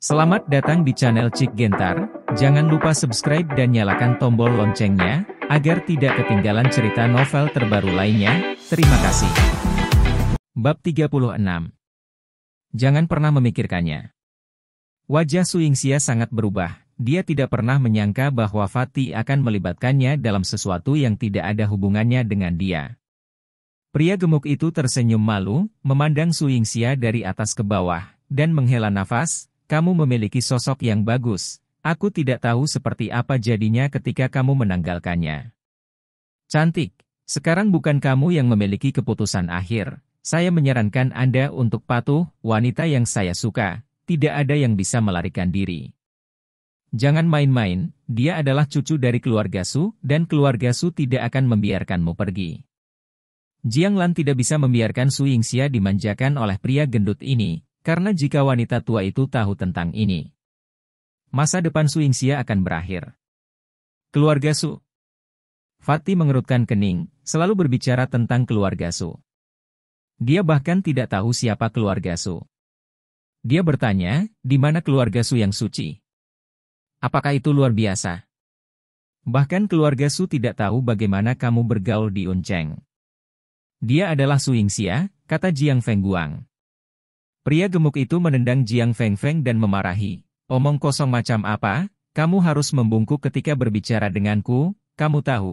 Selamat datang di channel Cik Gentar, jangan lupa subscribe dan nyalakan tombol loncengnya, agar tidak ketinggalan cerita novel terbaru lainnya, terima kasih. Bab 36 Jangan pernah memikirkannya. Wajah Suingsia sangat berubah, dia tidak pernah menyangka bahwa Fatih akan melibatkannya dalam sesuatu yang tidak ada hubungannya dengan dia. Pria gemuk itu tersenyum malu, memandang Suingsia dari atas ke bawah, dan menghela nafas, kamu memiliki sosok yang bagus. Aku tidak tahu seperti apa jadinya ketika kamu menanggalkannya. Cantik, sekarang bukan kamu yang memiliki keputusan akhir. Saya menyarankan Anda untuk patuh, wanita yang saya suka. Tidak ada yang bisa melarikan diri. Jangan main-main, dia adalah cucu dari keluarga Su, dan keluarga Su tidak akan membiarkanmu pergi. Jiang Lan tidak bisa membiarkan Su Yingxia dimanjakan oleh pria gendut ini, karena jika wanita tua itu tahu tentang ini, masa depan Suingsia akan berakhir. Keluarga Su Fatih mengerutkan kening, selalu berbicara tentang keluarga Su. Dia bahkan tidak tahu siapa keluarga Su. Dia bertanya, di mana keluarga Su yang suci? Apakah itu luar biasa? Bahkan keluarga Su tidak tahu bagaimana kamu bergaul di Uncheng. Dia adalah Suingsia, kata Jiang Fengguang. Pria gemuk itu menendang Jiang Feng Feng dan memarahi. Omong kosong macam apa? Kamu harus membungkuk ketika berbicara denganku, kamu tahu.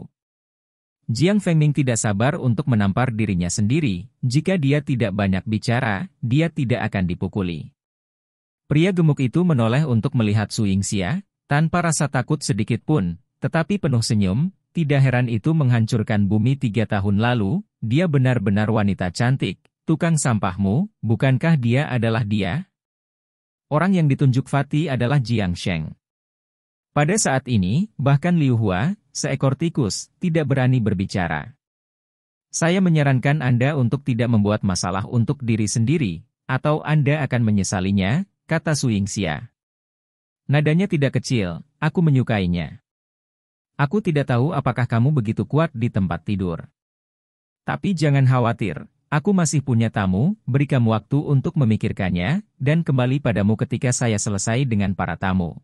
Jiang Fengming tidak sabar untuk menampar dirinya sendiri. Jika dia tidak banyak bicara, dia tidak akan dipukuli. Pria gemuk itu menoleh untuk melihat Su Yingxia, tanpa rasa takut sedikit pun, tetapi penuh senyum, tidak heran itu menghancurkan bumi tiga tahun lalu, dia benar-benar wanita cantik, Tukang sampahmu, bukankah dia adalah dia? Orang yang ditunjuk Fati adalah Jiang Sheng. Pada saat ini, bahkan Liu Hua, seekor tikus, tidak berani berbicara. Saya menyarankan Anda untuk tidak membuat masalah untuk diri sendiri, atau Anda akan menyesalinya, kata Su Yingxia. Nadanya tidak kecil, aku menyukainya. Aku tidak tahu apakah kamu begitu kuat di tempat tidur. Tapi jangan khawatir, Aku masih punya tamu, beri kamu waktu untuk memikirkannya, dan kembali padamu ketika saya selesai dengan para tamu.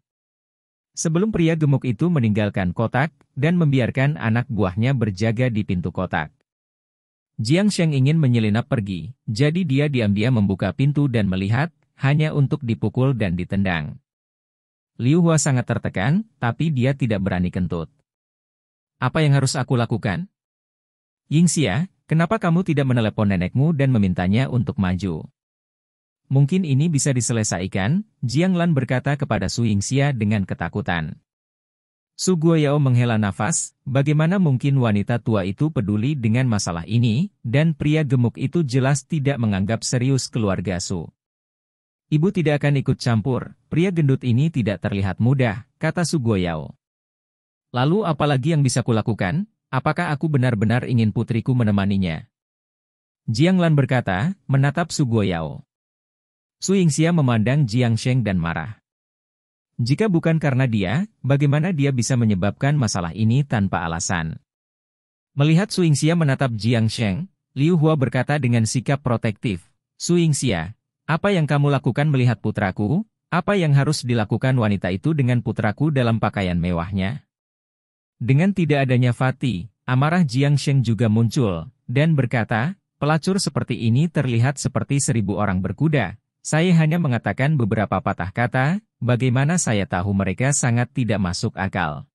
Sebelum pria gemuk itu meninggalkan kotak, dan membiarkan anak buahnya berjaga di pintu kotak. Jiang Sheng ingin menyelinap pergi, jadi dia diam-diam membuka pintu dan melihat, hanya untuk dipukul dan ditendang. Liu Hua sangat tertekan, tapi dia tidak berani kentut. Apa yang harus aku lakukan? Ying Xia, Kenapa kamu tidak menelepon nenekmu dan memintanya untuk maju? Mungkin ini bisa diselesaikan, Jiang Lan berkata kepada Su Yingxia dengan ketakutan. Su Guoyao menghela nafas, bagaimana mungkin wanita tua itu peduli dengan masalah ini, dan pria gemuk itu jelas tidak menganggap serius keluarga Su. Ibu tidak akan ikut campur, pria gendut ini tidak terlihat mudah, kata Su Guoyao. Lalu apalagi yang bisa kulakukan? Apakah aku benar-benar ingin putriku menemaninya? Jiang Lan berkata, menatap Su Guoyao. Su Yingxia memandang Jiang Sheng dan marah. Jika bukan karena dia, bagaimana dia bisa menyebabkan masalah ini tanpa alasan? Melihat Su Yingxia menatap Jiang Sheng, Liu Hua berkata dengan sikap protektif, Su Yingxia, apa yang kamu lakukan melihat putraku? Apa yang harus dilakukan wanita itu dengan putraku dalam pakaian mewahnya? Dengan tidak adanya Fatih, amarah Jiang Sheng juga muncul, dan berkata, pelacur seperti ini terlihat seperti seribu orang berkuda. Saya hanya mengatakan beberapa patah kata, bagaimana saya tahu mereka sangat tidak masuk akal.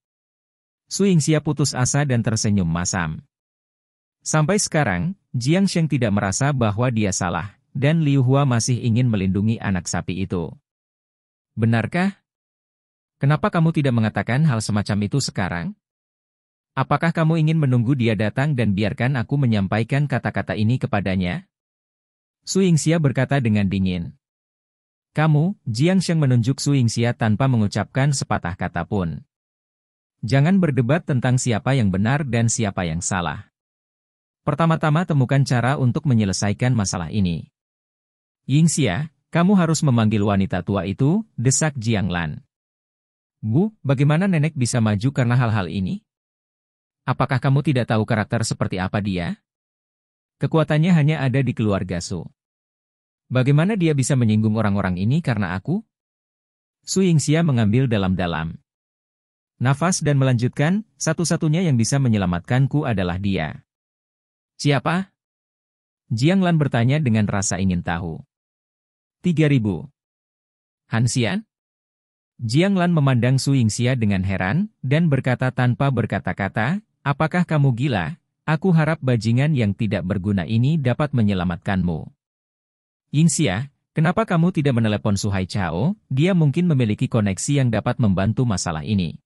Suing Xia putus asa dan tersenyum masam. Sampai sekarang, Jiang Sheng tidak merasa bahwa dia salah, dan Liu Hua masih ingin melindungi anak sapi itu. Benarkah? Kenapa kamu tidak mengatakan hal semacam itu sekarang? Apakah kamu ingin menunggu dia datang dan biarkan aku menyampaikan kata-kata ini kepadanya? Su Yingxia berkata dengan dingin. Kamu, Jiang Sheng menunjuk Su Yingxia tanpa mengucapkan sepatah kata pun. Jangan berdebat tentang siapa yang benar dan siapa yang salah. Pertama-tama temukan cara untuk menyelesaikan masalah ini. Yingxia, kamu harus memanggil wanita tua itu, desak Jiang Lan. Bu, bagaimana nenek bisa maju karena hal-hal ini? Apakah kamu tidak tahu karakter seperti apa dia? Kekuatannya hanya ada di keluarga Su. Bagaimana dia bisa menyinggung orang-orang ini karena aku? Su Yingxia mengambil dalam-dalam. Nafas dan melanjutkan, satu-satunya yang bisa menyelamatkanku adalah dia. Siapa? Jiang Lan bertanya dengan rasa ingin tahu. 3000. Hansian? Jiang Lan memandang Su Yingxia dengan heran dan berkata tanpa berkata-kata, Apakah kamu gila? Aku harap bajingan yang tidak berguna ini dapat menyelamatkanmu. Yinxia, kenapa kamu tidak menelepon Suhai Chao? Dia mungkin memiliki koneksi yang dapat membantu masalah ini.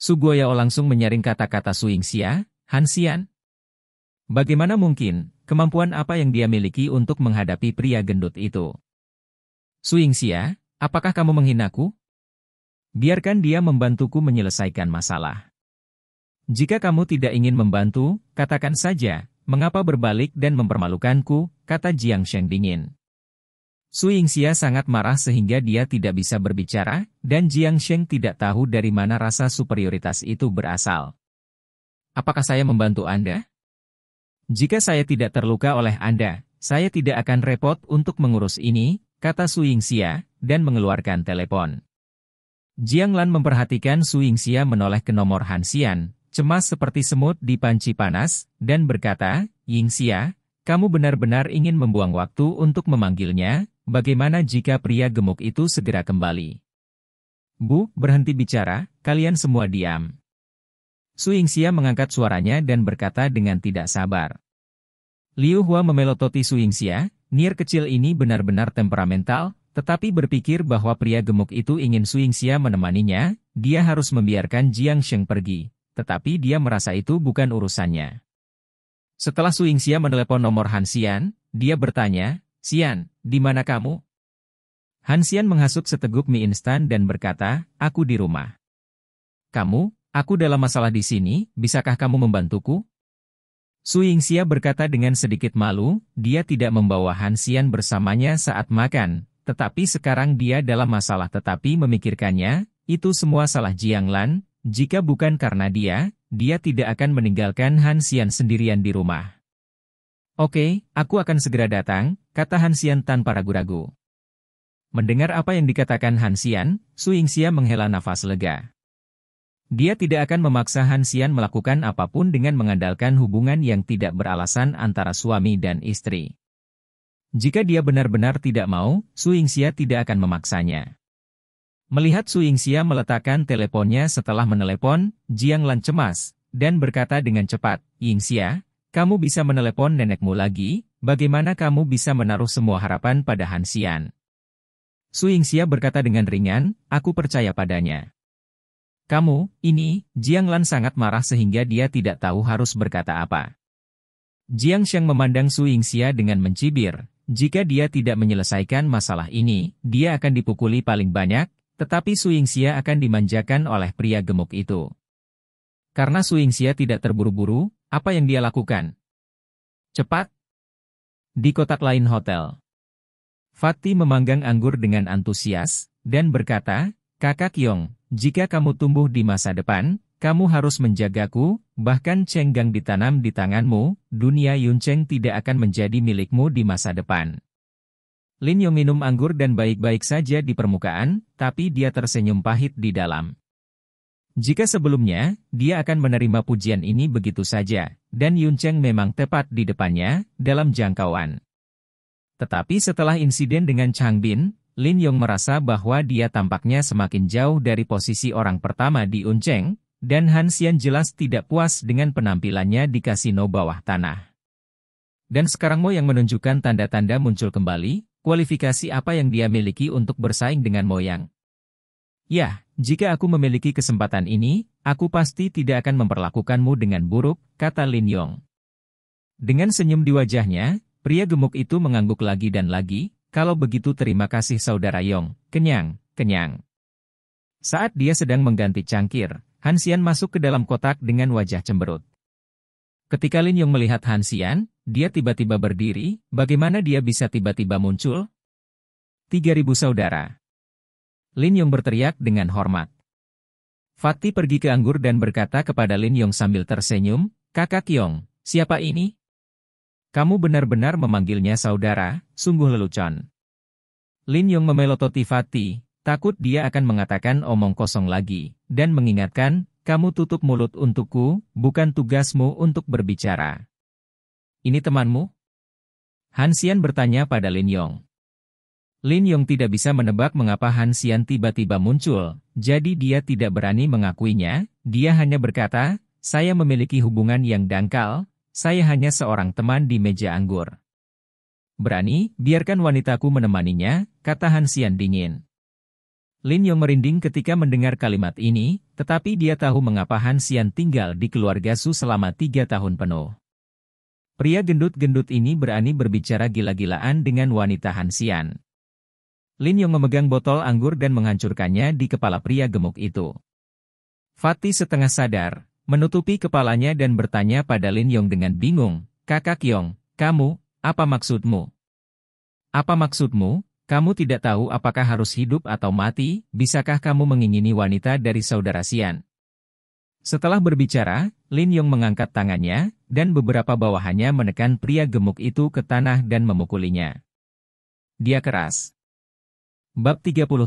Su Guoyao langsung menyaring kata-kata Su Yinxia, Hansian. Bagaimana mungkin, kemampuan apa yang dia miliki untuk menghadapi pria gendut itu? Su Yinxia, apakah kamu menghinaku? Biarkan dia membantuku menyelesaikan masalah. Jika kamu tidak ingin membantu, katakan saja, mengapa berbalik dan mempermalukanku, kata Jiang Sheng dingin. Su Yingxia sangat marah sehingga dia tidak bisa berbicara, dan Jiang Sheng tidak tahu dari mana rasa superioritas itu berasal. Apakah saya membantu Anda? Jika saya tidak terluka oleh Anda, saya tidak akan repot untuk mengurus ini, kata Su Yingxia, dan mengeluarkan telepon. Jiang Lan memperhatikan Su Yingxia menoleh ke nomor Hansian cemas seperti semut di panci panas, dan berkata, Ying Xia, kamu benar-benar ingin membuang waktu untuk memanggilnya, bagaimana jika pria gemuk itu segera kembali? Bu, berhenti bicara, kalian semua diam. Su Xia mengangkat suaranya dan berkata dengan tidak sabar. Liu Hua memelototi Su Xia, Nier kecil ini benar-benar temperamental, tetapi berpikir bahwa pria gemuk itu ingin Su Xia menemaninya, dia harus membiarkan Jiang Sheng pergi tetapi dia merasa itu bukan urusannya. Setelah Su Xia menelepon nomor Han Xian, dia bertanya, Xian, di mana kamu? Han Xian menghasut seteguk mie instan dan berkata, aku di rumah. Kamu, aku dalam masalah di sini, bisakah kamu membantuku? Su Xia berkata dengan sedikit malu, dia tidak membawa Han Xian bersamanya saat makan, tetapi sekarang dia dalam masalah tetapi memikirkannya, itu semua salah Jiang Lan, jika bukan karena dia, dia tidak akan meninggalkan Hansian sendirian di rumah. Oke, aku akan segera datang, kata Hansian tanpa ragu-ragu. Mendengar apa yang dikatakan Hansian, Su Yingxia menghela nafas lega. Dia tidak akan memaksa Hansian melakukan apapun dengan mengandalkan hubungan yang tidak beralasan antara suami dan istri. Jika dia benar-benar tidak mau, Su Yingxia tidak akan memaksanya. Melihat Su Yingxia meletakkan teleponnya setelah menelepon, Jiang Lan cemas, dan berkata dengan cepat, Yingxia, kamu bisa menelepon nenekmu lagi, bagaimana kamu bisa menaruh semua harapan pada Han Xian? Su Yingxia berkata dengan ringan, aku percaya padanya. Kamu, ini, Jiang Lan sangat marah sehingga dia tidak tahu harus berkata apa. Jiang Sheng memandang Su Yingxia dengan mencibir, jika dia tidak menyelesaikan masalah ini, dia akan dipukuli paling banyak, tetapi Suingxia akan dimanjakan oleh pria gemuk itu. Karena Suingxia tidak terburu-buru, apa yang dia lakukan? Cepat! Di kotak lain hotel. Fati memanggang anggur dengan antusias, dan berkata, Kakak Yong, jika kamu tumbuh di masa depan, kamu harus menjagaku, bahkan cenggang ditanam di tanganmu, dunia Yuncheng tidak akan menjadi milikmu di masa depan. Lin Yong minum anggur dan baik-baik saja di permukaan, tapi dia tersenyum pahit di dalam. Jika sebelumnya, dia akan menerima pujian ini begitu saja, dan Yun Cheng memang tepat di depannya, dalam jangkauan. Tetapi setelah insiden dengan Chang Bin, Lin Yong merasa bahwa dia tampaknya semakin jauh dari posisi orang pertama di Yun Cheng, dan Han Xian jelas tidak puas dengan penampilannya di kasino bawah tanah. Dan sekarang Mo yang menunjukkan tanda-tanda muncul kembali, kualifikasi apa yang dia miliki untuk bersaing dengan Moyang. Ya, jika aku memiliki kesempatan ini, aku pasti tidak akan memperlakukanmu dengan buruk, kata Lin Yong. Dengan senyum di wajahnya, pria gemuk itu mengangguk lagi dan lagi, kalau begitu terima kasih saudara Yong, kenyang, kenyang. Saat dia sedang mengganti cangkir, Hansian masuk ke dalam kotak dengan wajah cemberut. Ketika Lin Yong melihat Hansian dia tiba-tiba berdiri, bagaimana dia bisa tiba-tiba muncul? 3000 saudara. Lin Yong berteriak dengan hormat. Fatih pergi ke Anggur dan berkata kepada Lin Yong sambil tersenyum, Kakak Yong, siapa ini? Kamu benar-benar memanggilnya saudara, sungguh lelucon. Lin Yong memelototi Fatih, takut dia akan mengatakan omong kosong lagi, dan mengingatkan, kamu tutup mulut untukku, bukan tugasmu untuk berbicara. Ini temanmu? Hansian bertanya pada Lin Yong. Lin Yong tidak bisa menebak mengapa Hansian tiba-tiba muncul, jadi dia tidak berani mengakuinya, dia hanya berkata, saya memiliki hubungan yang dangkal, saya hanya seorang teman di meja anggur. Berani, biarkan wanitaku menemaninya, kata Hansian dingin. Lin Yong merinding ketika mendengar kalimat ini, tetapi dia tahu mengapa Hansian tinggal di keluarga Su selama tiga tahun penuh. Pria gendut-gendut ini berani berbicara gila-gilaan dengan wanita Hansian. Lin Yong memegang botol anggur dan menghancurkannya di kepala pria gemuk itu. Fatih setengah sadar, menutupi kepalanya dan bertanya pada Lin Yong dengan bingung, Kakak Yong, kamu, apa maksudmu? Apa maksudmu? Kamu tidak tahu apakah harus hidup atau mati, bisakah kamu mengingini wanita dari saudara Sian? Setelah berbicara, Lin Yong mengangkat tangannya, dan beberapa bawahannya menekan pria gemuk itu ke tanah dan memukulinya. Dia keras. Bab 37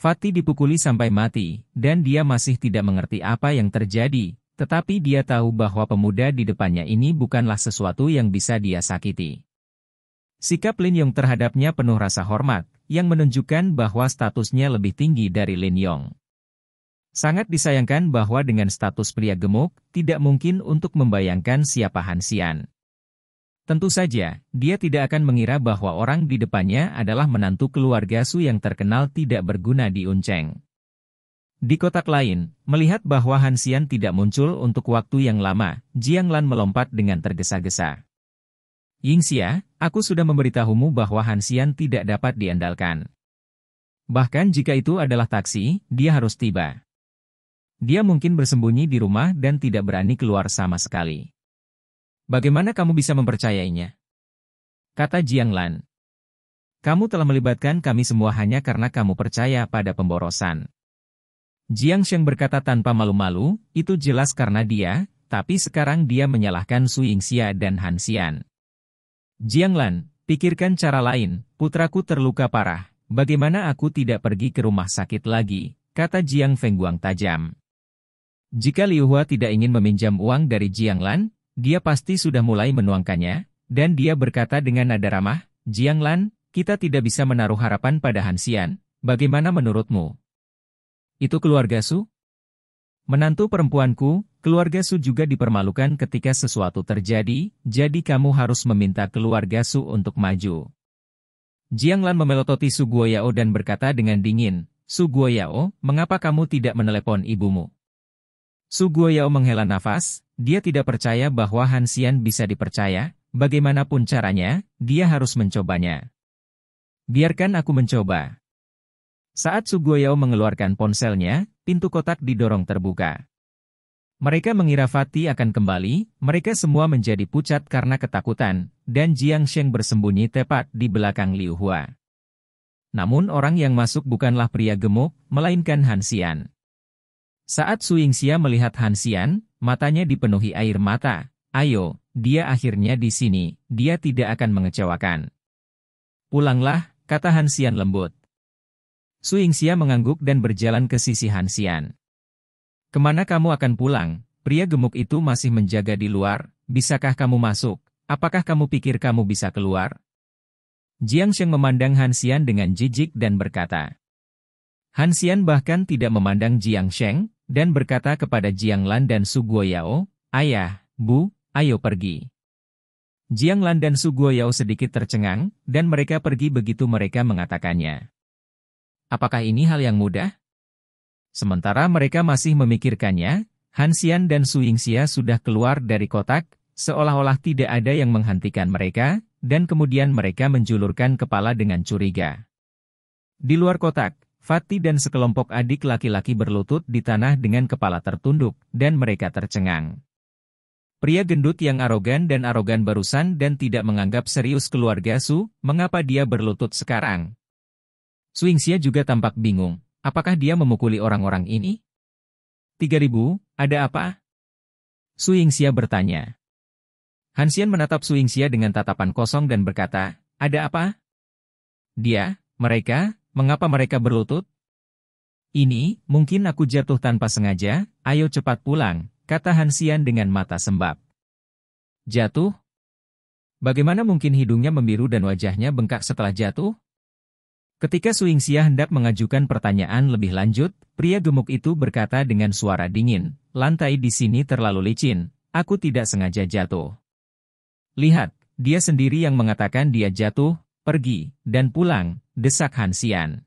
Fatih dipukuli sampai mati, dan dia masih tidak mengerti apa yang terjadi, tetapi dia tahu bahwa pemuda di depannya ini bukanlah sesuatu yang bisa dia sakiti. Sikap Lin Yong terhadapnya penuh rasa hormat, yang menunjukkan bahwa statusnya lebih tinggi dari Lin Yong. Sangat disayangkan bahwa dengan status pria gemuk, tidak mungkin untuk membayangkan siapa Hansian. Tentu saja, dia tidak akan mengira bahwa orang di depannya adalah menantu keluarga Su yang terkenal tidak berguna di Unceng. Di kotak lain, melihat bahwa Hansian tidak muncul untuk waktu yang lama, Jiang Lan melompat dengan tergesa-gesa. Yingxia, aku sudah memberitahumu bahwa Hansian tidak dapat diandalkan. Bahkan jika itu adalah taksi, dia harus tiba. Dia mungkin bersembunyi di rumah dan tidak berani keluar sama sekali. Bagaimana kamu bisa mempercayainya? Kata Jiang Lan. Kamu telah melibatkan kami semua hanya karena kamu percaya pada pemborosan. Jiang Sheng berkata tanpa malu-malu, itu jelas karena dia, tapi sekarang dia menyalahkan Su Yingxia dan Han Xian. Jiang Lan, pikirkan cara lain, putraku terluka parah, bagaimana aku tidak pergi ke rumah sakit lagi, kata Jiang Fengguang tajam. Jika Liu Hua tidak ingin meminjam uang dari Jiang Lan, dia pasti sudah mulai menuangkannya, dan dia berkata dengan nada ramah, Jiang Lan, kita tidak bisa menaruh harapan pada Hansian, bagaimana menurutmu? Itu keluarga Su? Menantu perempuanku, keluarga Su juga dipermalukan ketika sesuatu terjadi, jadi kamu harus meminta keluarga Su untuk maju. Jiang Lan memelototi Su Guoyao dan berkata dengan dingin, Su Guoyao, mengapa kamu tidak menelepon ibumu? Su Guoyao menghela nafas, dia tidak percaya bahwa Hansian bisa dipercaya, bagaimanapun caranya, dia harus mencobanya. Biarkan aku mencoba. Saat Su Guoyao mengeluarkan ponselnya, pintu kotak didorong terbuka. Mereka mengira Fati akan kembali, mereka semua menjadi pucat karena ketakutan, dan Jiang Sheng bersembunyi tepat di belakang Liu Hua. Namun orang yang masuk bukanlah pria gemuk, melainkan Hansian. Saat Suingsia melihat Hansian, matanya dipenuhi air mata. Ayo, dia akhirnya di sini, dia tidak akan mengecewakan. Pulanglah, kata Hansian lembut. Suingsia mengangguk dan berjalan ke sisi Hansian. Kemana kamu akan pulang? Pria gemuk itu masih menjaga di luar, bisakah kamu masuk? Apakah kamu pikir kamu bisa keluar? Jiang Sheng memandang Hansian dengan jijik dan berkata, Hansian bahkan tidak memandang Jiang Sheng, dan berkata kepada Jiang Lan dan Su Guoyao, Ayah, Bu, ayo pergi. Jiang Lan dan Su Guoyao sedikit tercengang, dan mereka pergi begitu mereka mengatakannya. Apakah ini hal yang mudah? Sementara mereka masih memikirkannya, Han Xian dan Su Yingxia sudah keluar dari kotak, seolah-olah tidak ada yang menghentikan mereka, dan kemudian mereka menjulurkan kepala dengan curiga. Di luar kotak, Fati dan sekelompok adik laki-laki berlutut di tanah dengan kepala tertunduk, dan mereka tercengang. Pria gendut yang arogan dan arogan barusan dan tidak menganggap serius keluarga Su, mengapa dia berlutut sekarang? Swingsia juga tampak bingung, apakah dia memukuli orang-orang ini? 3000, ada apa? Suingsia bertanya. Hansian menatap Suingsia dengan tatapan kosong dan berkata, ada apa? Dia, mereka, Mengapa mereka berlutut? Ini, mungkin aku jatuh tanpa sengaja, ayo cepat pulang, kata Hansian dengan mata sembab. Jatuh? Bagaimana mungkin hidungnya membiru dan wajahnya bengkak setelah jatuh? Ketika Suingsia hendak mengajukan pertanyaan lebih lanjut, pria gemuk itu berkata dengan suara dingin, lantai di sini terlalu licin, aku tidak sengaja jatuh. Lihat, dia sendiri yang mengatakan dia jatuh, pergi, dan pulang, desak Hansian.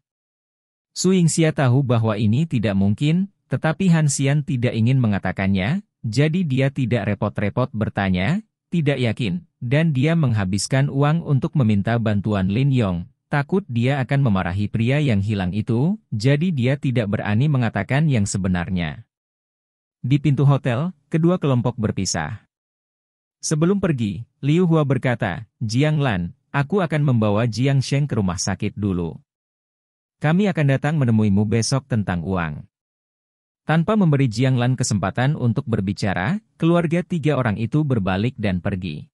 Yingxia tahu bahwa ini tidak mungkin, tetapi Hansian tidak ingin mengatakannya, jadi dia tidak repot-repot bertanya, tidak yakin, dan dia menghabiskan uang untuk meminta bantuan Lin Yong. Takut dia akan memarahi pria yang hilang itu, jadi dia tidak berani mengatakan yang sebenarnya. Di pintu hotel, kedua kelompok berpisah. Sebelum pergi, Liu Hua berkata, Jiang Lan, Aku akan membawa Jiang Sheng ke rumah sakit dulu. Kami akan datang menemuimu besok tentang uang. Tanpa memberi Jiang Lan kesempatan untuk berbicara, keluarga tiga orang itu berbalik dan pergi.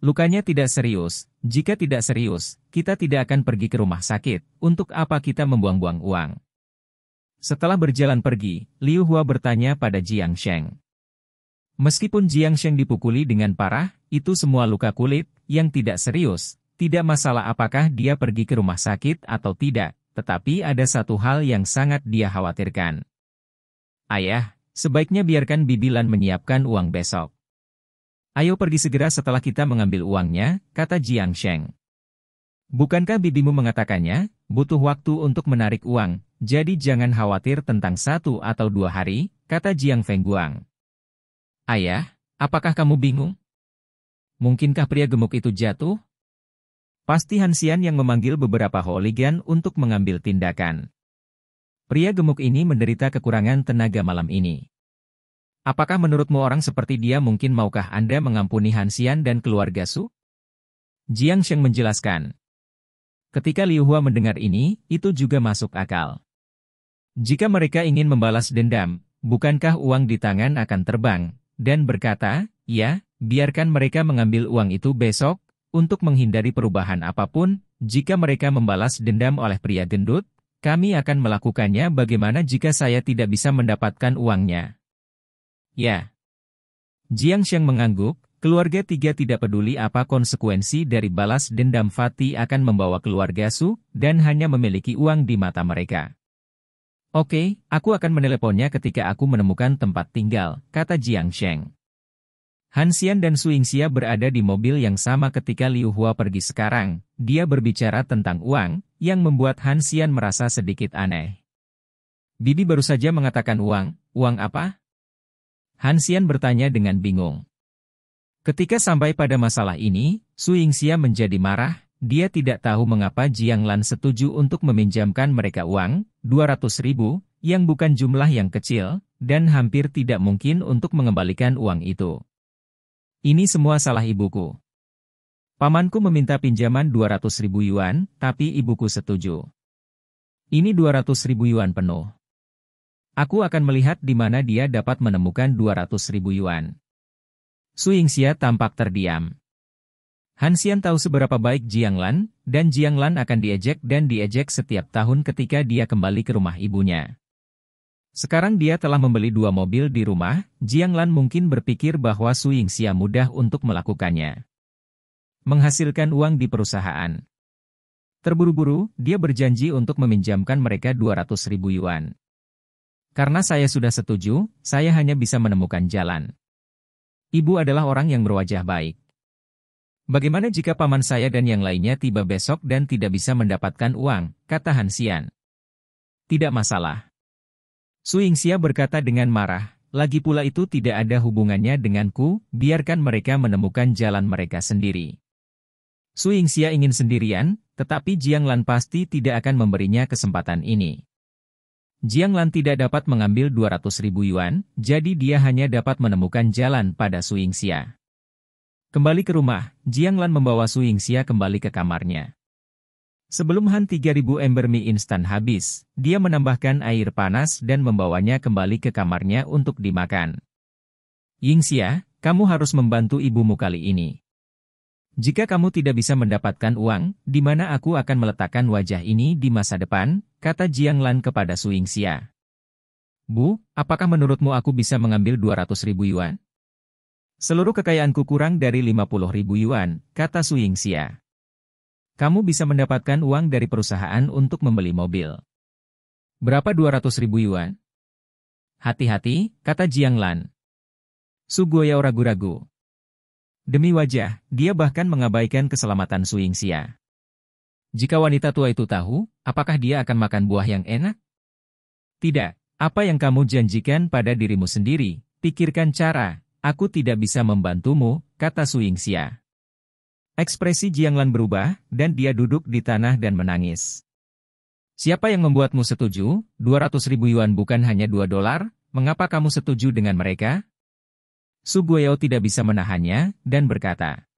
Lukanya tidak serius, jika tidak serius, kita tidak akan pergi ke rumah sakit, untuk apa kita membuang-buang uang. Setelah berjalan pergi, Liu Hua bertanya pada Jiang Sheng. Meskipun Jiang Sheng dipukuli dengan parah, itu semua luka kulit, yang tidak serius, tidak masalah apakah dia pergi ke rumah sakit atau tidak, tetapi ada satu hal yang sangat dia khawatirkan. Ayah, sebaiknya biarkan Bibilan menyiapkan uang besok. Ayo pergi segera setelah kita mengambil uangnya, kata Jiang Sheng. Bukankah bibimu mengatakannya, butuh waktu untuk menarik uang, jadi jangan khawatir tentang satu atau dua hari, kata Jiang Fengguang. Ayah, apakah kamu bingung? Mungkinkah pria gemuk itu jatuh? Pasti Hansian yang memanggil beberapa hooligan untuk mengambil tindakan. Pria gemuk ini menderita kekurangan tenaga malam ini. Apakah menurutmu orang seperti dia mungkin maukah Anda mengampuni Hansian dan keluarga Su? Jiang Sheng menjelaskan. Ketika Liu Hua mendengar ini, itu juga masuk akal. Jika mereka ingin membalas dendam, bukankah uang di tangan akan terbang, dan berkata, ya, biarkan mereka mengambil uang itu besok, untuk menghindari perubahan apapun, jika mereka membalas dendam oleh pria gendut, kami akan melakukannya bagaimana jika saya tidak bisa mendapatkan uangnya. Ya. Jiang Xiang mengangguk, keluarga tiga tidak peduli apa konsekuensi dari balas dendam Fatih akan membawa keluarga Su, dan hanya memiliki uang di mata mereka. Oke, aku akan meneleponnya ketika aku menemukan tempat tinggal, kata Jiang Sheng. Hansian dan Xia berada di mobil yang sama ketika Liu Hua pergi sekarang. Dia berbicara tentang uang, yang membuat Hansian merasa sedikit aneh. Bibi baru saja mengatakan uang, uang apa? Hansian bertanya dengan bingung. Ketika sampai pada masalah ini, Xia menjadi marah, dia tidak tahu mengapa Jiang Lan setuju untuk meminjamkan mereka uang, 200 ribu, yang bukan jumlah yang kecil, dan hampir tidak mungkin untuk mengembalikan uang itu. Ini semua salah ibuku. Pamanku meminta pinjaman 200 ribu yuan, tapi ibuku setuju. Ini 200 ribu yuan penuh. Aku akan melihat di mana dia dapat menemukan 200 ribu yuan. Su Yingxia tampak terdiam. Han Xian tahu seberapa baik Jiang Lan, dan Jiang Lan akan diejek dan diejek setiap tahun ketika dia kembali ke rumah ibunya. Sekarang dia telah membeli dua mobil di rumah, Jiang Lan mungkin berpikir bahwa Su Yingxia mudah untuk melakukannya. Menghasilkan uang di perusahaan. Terburu-buru, dia berjanji untuk meminjamkan mereka 200 ribu yuan. Karena saya sudah setuju, saya hanya bisa menemukan jalan. Ibu adalah orang yang berwajah baik. Bagaimana jika paman saya dan yang lainnya tiba besok dan tidak bisa mendapatkan uang, kata Hansian. Tidak masalah. Su Yingxia berkata dengan marah, lagi pula itu tidak ada hubungannya denganku, biarkan mereka menemukan jalan mereka sendiri. Su Yingxia ingin sendirian, tetapi Jiang Lan pasti tidak akan memberinya kesempatan ini. Jiang Lan tidak dapat mengambil 200 ribu yuan, jadi dia hanya dapat menemukan jalan pada Su Yingxia. Kembali ke rumah, Jiang Lan membawa Su Yingxia kembali ke kamarnya. Sebelum Han 3000 ember mie instan habis, dia menambahkan air panas dan membawanya kembali ke kamarnya untuk dimakan. Yingxia, kamu harus membantu ibumu kali ini. Jika kamu tidak bisa mendapatkan uang, di mana aku akan meletakkan wajah ini di masa depan, kata Jiang Lan kepada Su Yingxia. Bu, apakah menurutmu aku bisa mengambil 200 ribu yuan? Seluruh kekayaanku kurang dari 50 ribu yuan, kata Su Yingxia. Kamu bisa mendapatkan uang dari perusahaan untuk membeli mobil. Berapa 200 ribu yuan? Hati-hati, kata Jiang Lan. Sugoya ragu-ragu. Demi wajah, dia bahkan mengabaikan keselamatan Yingxia. Jika wanita tua itu tahu, apakah dia akan makan buah yang enak? Tidak, apa yang kamu janjikan pada dirimu sendiri, pikirkan cara, aku tidak bisa membantumu, kata Yingxia. Ekspresi Jiang Lan berubah, dan dia duduk di tanah dan menangis. Siapa yang membuatmu setuju? 200 ribu yuan bukan hanya 2 dolar, mengapa kamu setuju dengan mereka? Su Guoyao tidak bisa menahannya, dan berkata.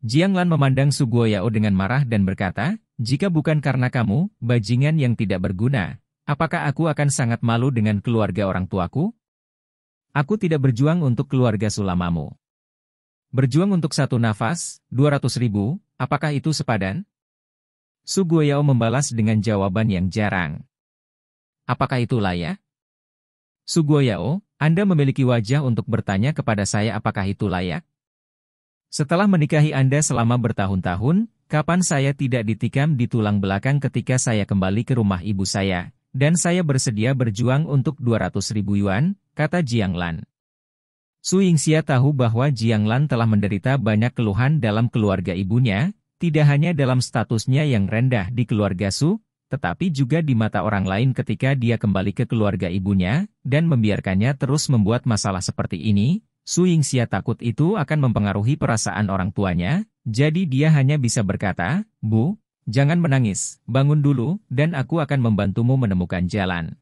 Jiang Lan memandang Su Guoyao dengan marah dan berkata, jika bukan karena kamu, bajingan yang tidak berguna, apakah aku akan sangat malu dengan keluarga orang tuaku? Aku tidak berjuang untuk keluarga sulamamu. Berjuang untuk satu nafas, 200 ribu, apakah itu sepadan? Suguyao membalas dengan jawaban yang jarang. Apakah itu layak? Suguyao, Anda memiliki wajah untuk bertanya kepada saya apakah itu layak? Setelah menikahi Anda selama bertahun-tahun, kapan saya tidak ditikam di tulang belakang ketika saya kembali ke rumah ibu saya, dan saya bersedia berjuang untuk 200 ribu yuan, kata Jiang Lan. Su Yingxia tahu bahwa Jiang Lan telah menderita banyak keluhan dalam keluarga ibunya, tidak hanya dalam statusnya yang rendah di keluarga Su, tetapi juga di mata orang lain ketika dia kembali ke keluarga ibunya, dan membiarkannya terus membuat masalah seperti ini, Su Yingxia takut itu akan mempengaruhi perasaan orang tuanya, jadi dia hanya bisa berkata, Bu, jangan menangis, bangun dulu, dan aku akan membantumu menemukan jalan.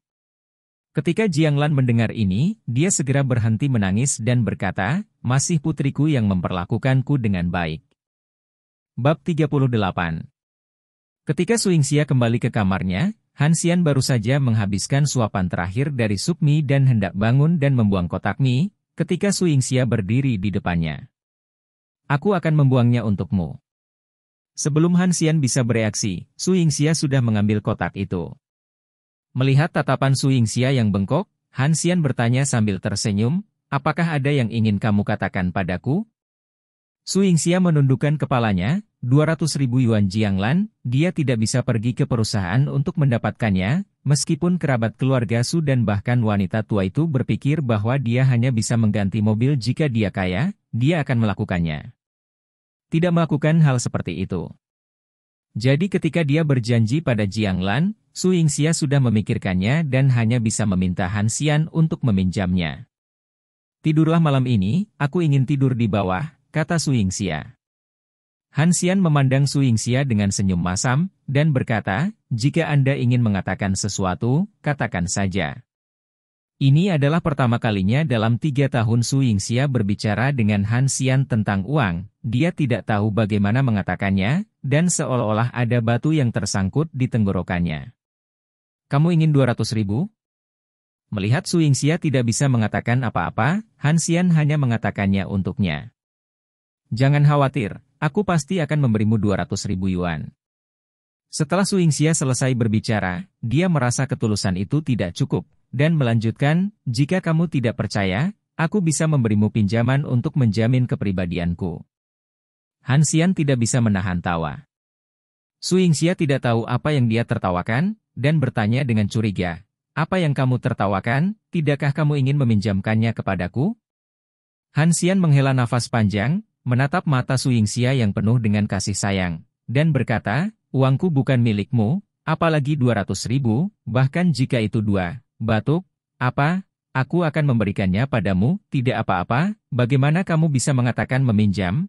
Ketika Jiang Lan mendengar ini, dia segera berhenti menangis dan berkata, masih putriku yang memperlakukanku dengan baik. Bab 38 Ketika Suingsia kembali ke kamarnya, Hansian baru saja menghabiskan suapan terakhir dari sup mie dan hendak bangun dan membuang kotak mie, ketika Suingsia berdiri di depannya. Aku akan membuangnya untukmu. Sebelum Hansian bisa bereaksi, Suingsia sudah mengambil kotak itu. Melihat tatapan Su Yingxia yang bengkok, Han Xian bertanya sambil tersenyum, apakah ada yang ingin kamu katakan padaku? Su Yingxia menundukkan kepalanya, 200 ribu yuan Jianglan, dia tidak bisa pergi ke perusahaan untuk mendapatkannya, meskipun kerabat keluarga Su dan bahkan wanita tua itu berpikir bahwa dia hanya bisa mengganti mobil jika dia kaya, dia akan melakukannya. Tidak melakukan hal seperti itu. Jadi ketika dia berjanji pada Jianglan, Su Yingxia sudah memikirkannya dan hanya bisa meminta Han Xian untuk meminjamnya. Tidurlah malam ini, aku ingin tidur di bawah, kata Su Yingxia. Han Xian memandang Su Yingxia dengan senyum masam, dan berkata, jika Anda ingin mengatakan sesuatu, katakan saja. Ini adalah pertama kalinya dalam tiga tahun Su Yingxia berbicara dengan Han Xian tentang uang, dia tidak tahu bagaimana mengatakannya, dan seolah-olah ada batu yang tersangkut di tenggorokannya. Kamu ingin 200 ribu? Melihat Su Yingxia tidak bisa mengatakan apa-apa, Han Xian hanya mengatakannya untuknya. Jangan khawatir, aku pasti akan memberimu 200 ribu yuan. Setelah Su Yingxia selesai berbicara, dia merasa ketulusan itu tidak cukup, dan melanjutkan, jika kamu tidak percaya, aku bisa memberimu pinjaman untuk menjamin kepribadianku. Han Xian tidak bisa menahan tawa. Su Yingxia tidak tahu apa yang dia tertawakan, dan bertanya dengan curiga, apa yang kamu tertawakan, tidakkah kamu ingin meminjamkannya kepadaku? Hansian menghela nafas panjang, menatap mata Su Yingxia yang penuh dengan kasih sayang, dan berkata, uangku bukan milikmu, apalagi 200 ribu, bahkan jika itu dua, batuk, apa, aku akan memberikannya padamu, tidak apa-apa, bagaimana kamu bisa mengatakan meminjam?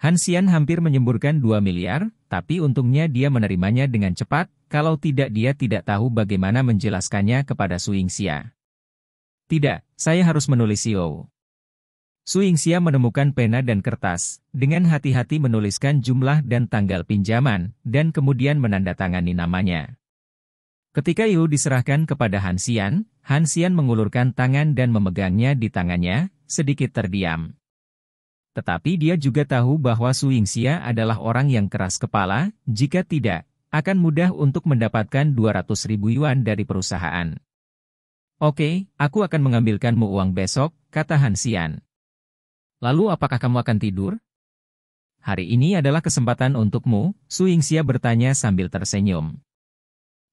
Hansian hampir menyemburkan 2 miliar, tapi untungnya dia menerimanya dengan cepat, kalau tidak dia tidak tahu bagaimana menjelaskannya kepada Suingxia. Tidak, saya harus menulis Xiao. Suingxia menemukan pena dan kertas, dengan hati-hati menuliskan jumlah dan tanggal pinjaman, dan kemudian menandatangani namanya. Ketika Yu diserahkan kepada Hansian, Hansian mengulurkan tangan dan memegangnya di tangannya, sedikit terdiam. Tetapi dia juga tahu bahwa Su Yingxia adalah orang yang keras kepala, jika tidak, akan mudah untuk mendapatkan 200 ribu yuan dari perusahaan. Oke, aku akan mengambilkanmu uang besok, kata Hansian. Lalu apakah kamu akan tidur? Hari ini adalah kesempatan untukmu, Su Yingxia bertanya sambil tersenyum.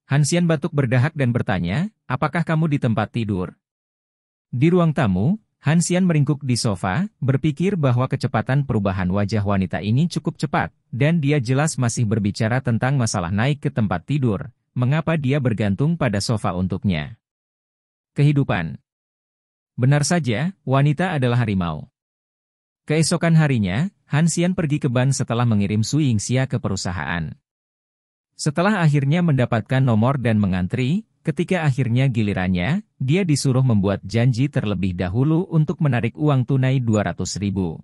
Hansian batuk berdahak dan bertanya, apakah kamu di tempat tidur? Di ruang tamu, Hansian meringkuk di sofa, berpikir bahwa kecepatan perubahan wajah wanita ini cukup cepat, dan dia jelas masih berbicara tentang masalah naik ke tempat tidur, mengapa dia bergantung pada sofa untuknya. Kehidupan Benar saja, wanita adalah harimau. Keesokan harinya, Hansian pergi ke ban setelah mengirim Su Yingxia ke perusahaan. Setelah akhirnya mendapatkan nomor dan mengantri, ketika akhirnya gilirannya, dia disuruh membuat janji terlebih dahulu untuk menarik uang tunai 200 ribu.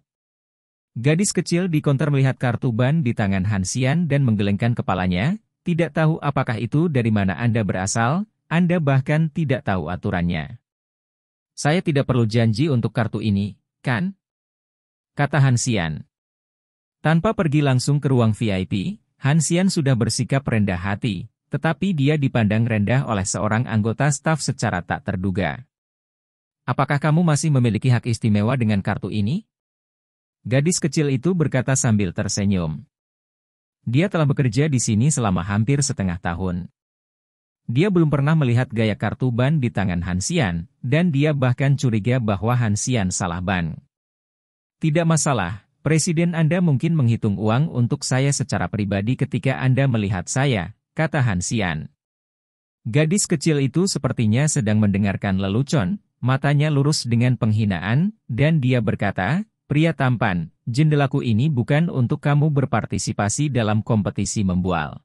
Gadis kecil di konter melihat kartu ban di tangan Hansian dan menggelengkan kepalanya, tidak tahu apakah itu dari mana Anda berasal, Anda bahkan tidak tahu aturannya. Saya tidak perlu janji untuk kartu ini, kan? Kata Hansian. Tanpa pergi langsung ke ruang VIP, Hansian sudah bersikap rendah hati, tetapi dia dipandang rendah oleh seorang anggota staf secara tak terduga. Apakah kamu masih memiliki hak istimewa dengan kartu ini? Gadis kecil itu berkata sambil tersenyum. Dia telah bekerja di sini selama hampir setengah tahun. Dia belum pernah melihat gaya kartu ban di tangan Hansian, dan dia bahkan curiga bahwa Hansian salah ban. Tidak masalah, Presiden Anda mungkin menghitung uang untuk saya secara pribadi ketika Anda melihat saya, kata Hansian. Gadis kecil itu sepertinya sedang mendengarkan lelucon, matanya lurus dengan penghinaan, dan dia berkata, Pria tampan, jendelaku ini bukan untuk kamu berpartisipasi dalam kompetisi membual.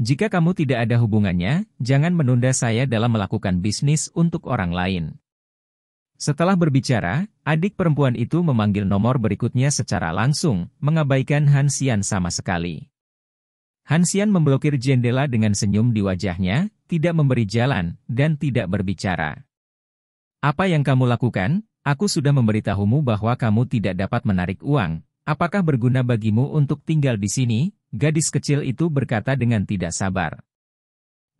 Jika kamu tidak ada hubungannya, jangan menunda saya dalam melakukan bisnis untuk orang lain. Setelah berbicara, adik perempuan itu memanggil nomor berikutnya secara langsung, mengabaikan Hansian sama sekali. Hansian memblokir jendela dengan senyum di wajahnya, tidak memberi jalan, dan tidak berbicara. Apa yang kamu lakukan? Aku sudah memberitahumu bahwa kamu tidak dapat menarik uang. Apakah berguna bagimu untuk tinggal di sini? Gadis kecil itu berkata dengan tidak sabar.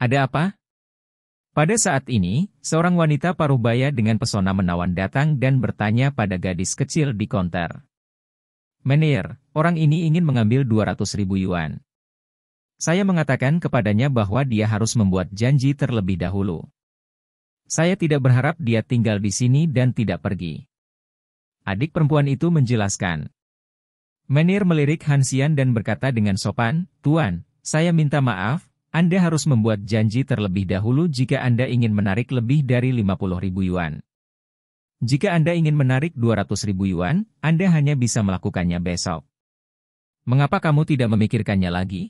Ada apa? Pada saat ini, seorang wanita paruh baya dengan pesona menawan datang dan bertanya pada gadis kecil di konter. Menir, orang ini ingin mengambil 200 ribu yuan. Saya mengatakan kepadanya bahwa dia harus membuat janji terlebih dahulu. Saya tidak berharap dia tinggal di sini dan tidak pergi. Adik perempuan itu menjelaskan. Menir melirik Hansian dan berkata dengan sopan, Tuan, saya minta maaf, Anda harus membuat janji terlebih dahulu jika Anda ingin menarik lebih dari 50 ribu yuan. Jika Anda ingin menarik 200 ribu yuan, Anda hanya bisa melakukannya besok. Mengapa kamu tidak memikirkannya lagi?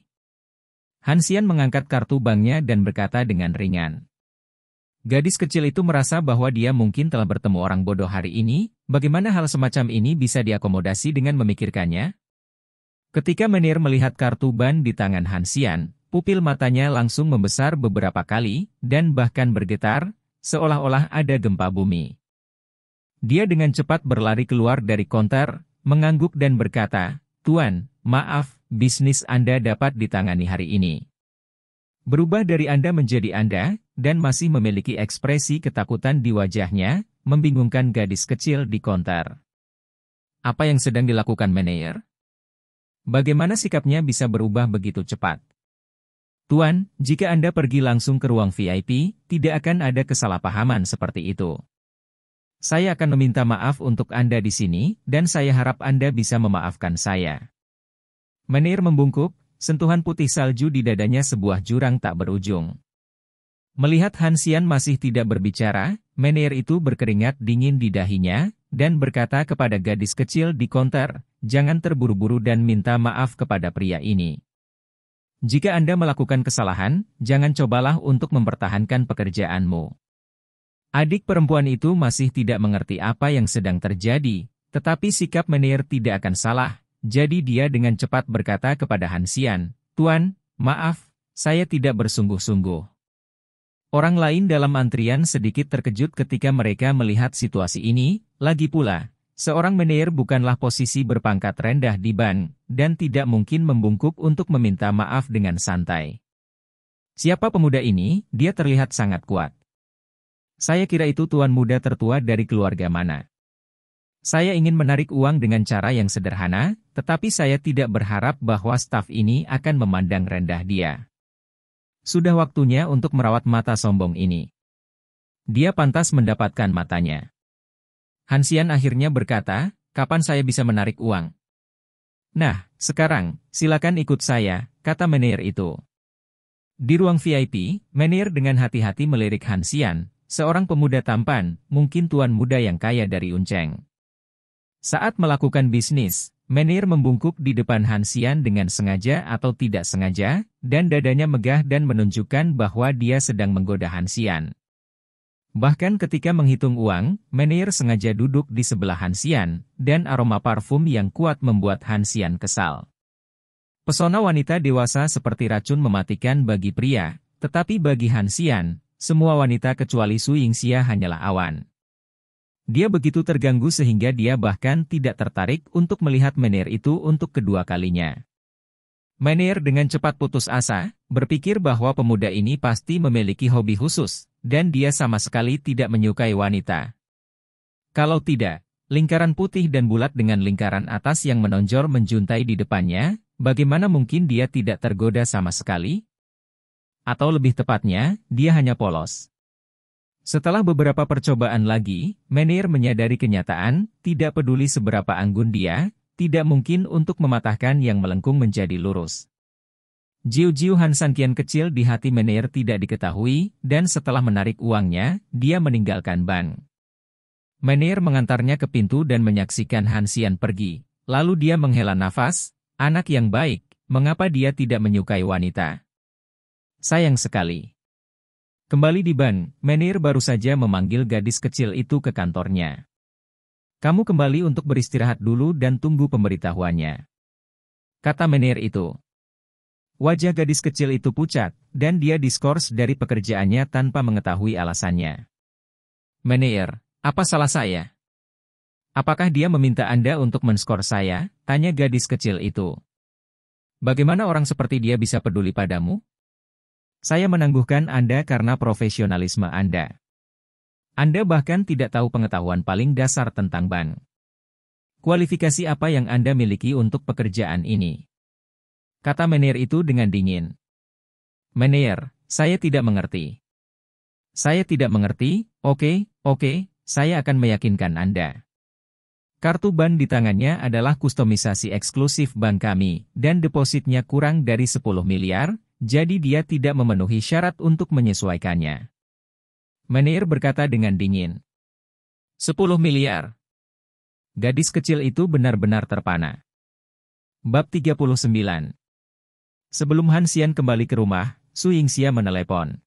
Hansian mengangkat kartu banknya dan berkata dengan ringan. Gadis kecil itu merasa bahwa dia mungkin telah bertemu orang bodoh hari ini, bagaimana hal semacam ini bisa diakomodasi dengan memikirkannya? Ketika Menir melihat kartu ban di tangan Hansian, pupil matanya langsung membesar beberapa kali, dan bahkan bergetar, seolah-olah ada gempa bumi. Dia dengan cepat berlari keluar dari konter, mengangguk dan berkata, Tuan, maaf, bisnis Anda dapat ditangani hari ini. Berubah dari Anda menjadi Anda, dan masih memiliki ekspresi ketakutan di wajahnya, membingungkan gadis kecil di konter. Apa yang sedang dilakukan manajer? Bagaimana sikapnya bisa berubah begitu cepat? Tuan, jika Anda pergi langsung ke ruang VIP, tidak akan ada kesalahpahaman seperti itu. Saya akan meminta maaf untuk Anda di sini, dan saya harap Anda bisa memaafkan saya. Menir membungkuk, sentuhan putih salju di dadanya sebuah jurang tak berujung. Melihat Hansian masih tidak berbicara, Menir itu berkeringat dingin di dahinya, dan berkata kepada gadis kecil di konter, jangan terburu-buru dan minta maaf kepada pria ini. Jika Anda melakukan kesalahan, jangan cobalah untuk mempertahankan pekerjaanmu. Adik perempuan itu masih tidak mengerti apa yang sedang terjadi, tetapi sikap Menir tidak akan salah, jadi dia dengan cepat berkata kepada Hansian, Tuan, maaf, saya tidak bersungguh-sungguh. Orang lain dalam antrian sedikit terkejut ketika mereka melihat situasi ini, lagi pula, seorang menier bukanlah posisi berpangkat rendah di bank, dan tidak mungkin membungkuk untuk meminta maaf dengan santai. Siapa pemuda ini, dia terlihat sangat kuat. Saya kira itu tuan muda tertua dari keluarga mana. Saya ingin menarik uang dengan cara yang sederhana, tetapi saya tidak berharap bahwa staf ini akan memandang rendah dia. Sudah waktunya untuk merawat mata sombong ini. Dia pantas mendapatkan matanya. Hansian akhirnya berkata, kapan saya bisa menarik uang? Nah, sekarang, silakan ikut saya, kata manajer itu. Di ruang VIP, manajer dengan hati-hati melirik Hansian, seorang pemuda tampan, mungkin tuan muda yang kaya dari Unceng. Saat melakukan bisnis, Menir membungkuk di depan Hansian dengan sengaja atau tidak sengaja, dan dadanya megah dan menunjukkan bahwa dia sedang menggoda Hansian. Bahkan ketika menghitung uang, Menir sengaja duduk di sebelah Hansian, dan aroma parfum yang kuat membuat Hansian kesal. Pesona wanita dewasa seperti racun mematikan bagi pria, tetapi bagi Hansian, semua wanita kecuali Su Yingxia hanyalah awan. Dia begitu terganggu sehingga dia bahkan tidak tertarik untuk melihat Menir itu untuk kedua kalinya. Menir dengan cepat putus asa, berpikir bahwa pemuda ini pasti memiliki hobi khusus, dan dia sama sekali tidak menyukai wanita. Kalau tidak, lingkaran putih dan bulat dengan lingkaran atas yang menonjol menjuntai di depannya, bagaimana mungkin dia tidak tergoda sama sekali? Atau lebih tepatnya, dia hanya polos. Setelah beberapa percobaan lagi, Menir menyadari kenyataan, tidak peduli seberapa anggun dia, tidak mungkin untuk mematahkan yang melengkung menjadi lurus. Jiu-jiu kian kecil di hati Menir tidak diketahui, dan setelah menarik uangnya, dia meninggalkan bank. Menir mengantarnya ke pintu dan menyaksikan Hansian pergi. Lalu dia menghela nafas, anak yang baik, mengapa dia tidak menyukai wanita? Sayang sekali. Kembali di ban, Menir baru saja memanggil gadis kecil itu ke kantornya. Kamu kembali untuk beristirahat dulu dan tunggu pemberitahuannya. Kata Menir itu. Wajah gadis kecil itu pucat, dan dia diskors dari pekerjaannya tanpa mengetahui alasannya. Menir, apa salah saya? Apakah dia meminta Anda untuk menskor saya? Tanya gadis kecil itu. Bagaimana orang seperti dia bisa peduli padamu? Saya menangguhkan Anda karena profesionalisme Anda. Anda bahkan tidak tahu pengetahuan paling dasar tentang bank. Kualifikasi apa yang Anda miliki untuk pekerjaan ini? Kata Menier itu dengan dingin. Menier, saya tidak mengerti. Saya tidak mengerti, oke, oke, saya akan meyakinkan Anda. Kartu ban di tangannya adalah kustomisasi eksklusif bank kami, dan depositnya kurang dari 10 miliar, jadi dia tidak memenuhi syarat untuk menyesuaikannya. Menir berkata dengan dingin. 10 miliar. Gadis kecil itu benar-benar terpana. Bab 39 Sebelum Hansian kembali ke rumah, Su Yingxia menelepon.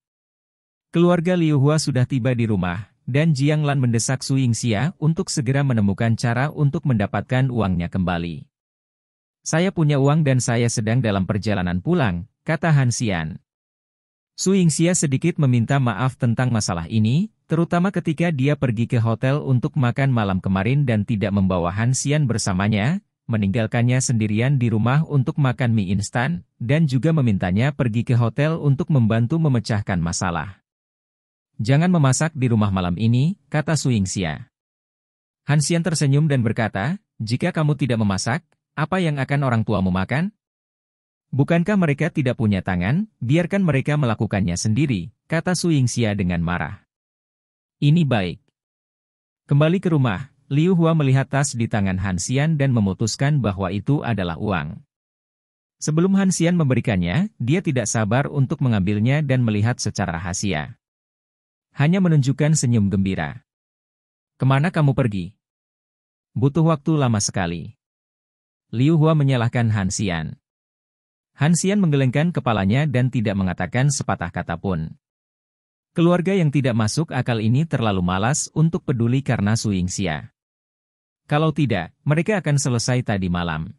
Keluarga Liu Hua sudah tiba di rumah, dan Jiang Lan mendesak Su Yingxia untuk segera menemukan cara untuk mendapatkan uangnya kembali. Saya punya uang dan saya sedang dalam perjalanan pulang, kata Hansian. Su Yingxia sedikit meminta maaf tentang masalah ini, terutama ketika dia pergi ke hotel untuk makan malam kemarin dan tidak membawa Hansian bersamanya, meninggalkannya sendirian di rumah untuk makan mie instan, dan juga memintanya pergi ke hotel untuk membantu memecahkan masalah. Jangan memasak di rumah malam ini, kata Su Yingxia. Hansian tersenyum dan berkata, jika kamu tidak memasak, apa yang akan orang tuamu makan? Bukankah mereka tidak punya tangan? Biarkan mereka melakukannya sendiri, kata Su Yingxia dengan marah. Ini baik. Kembali ke rumah, Liu Hua melihat tas di tangan Han Xian dan memutuskan bahwa itu adalah uang. Sebelum Han Xian memberikannya, dia tidak sabar untuk mengambilnya dan melihat secara rahasia. Hanya menunjukkan senyum gembira. Kemana kamu pergi? Butuh waktu lama sekali. Liu Hua menyalahkan Han Xian. Hansian menggelengkan kepalanya dan tidak mengatakan sepatah kata pun. Keluarga yang tidak masuk akal ini terlalu malas untuk peduli karena Su Yingxia. Kalau tidak, mereka akan selesai tadi malam.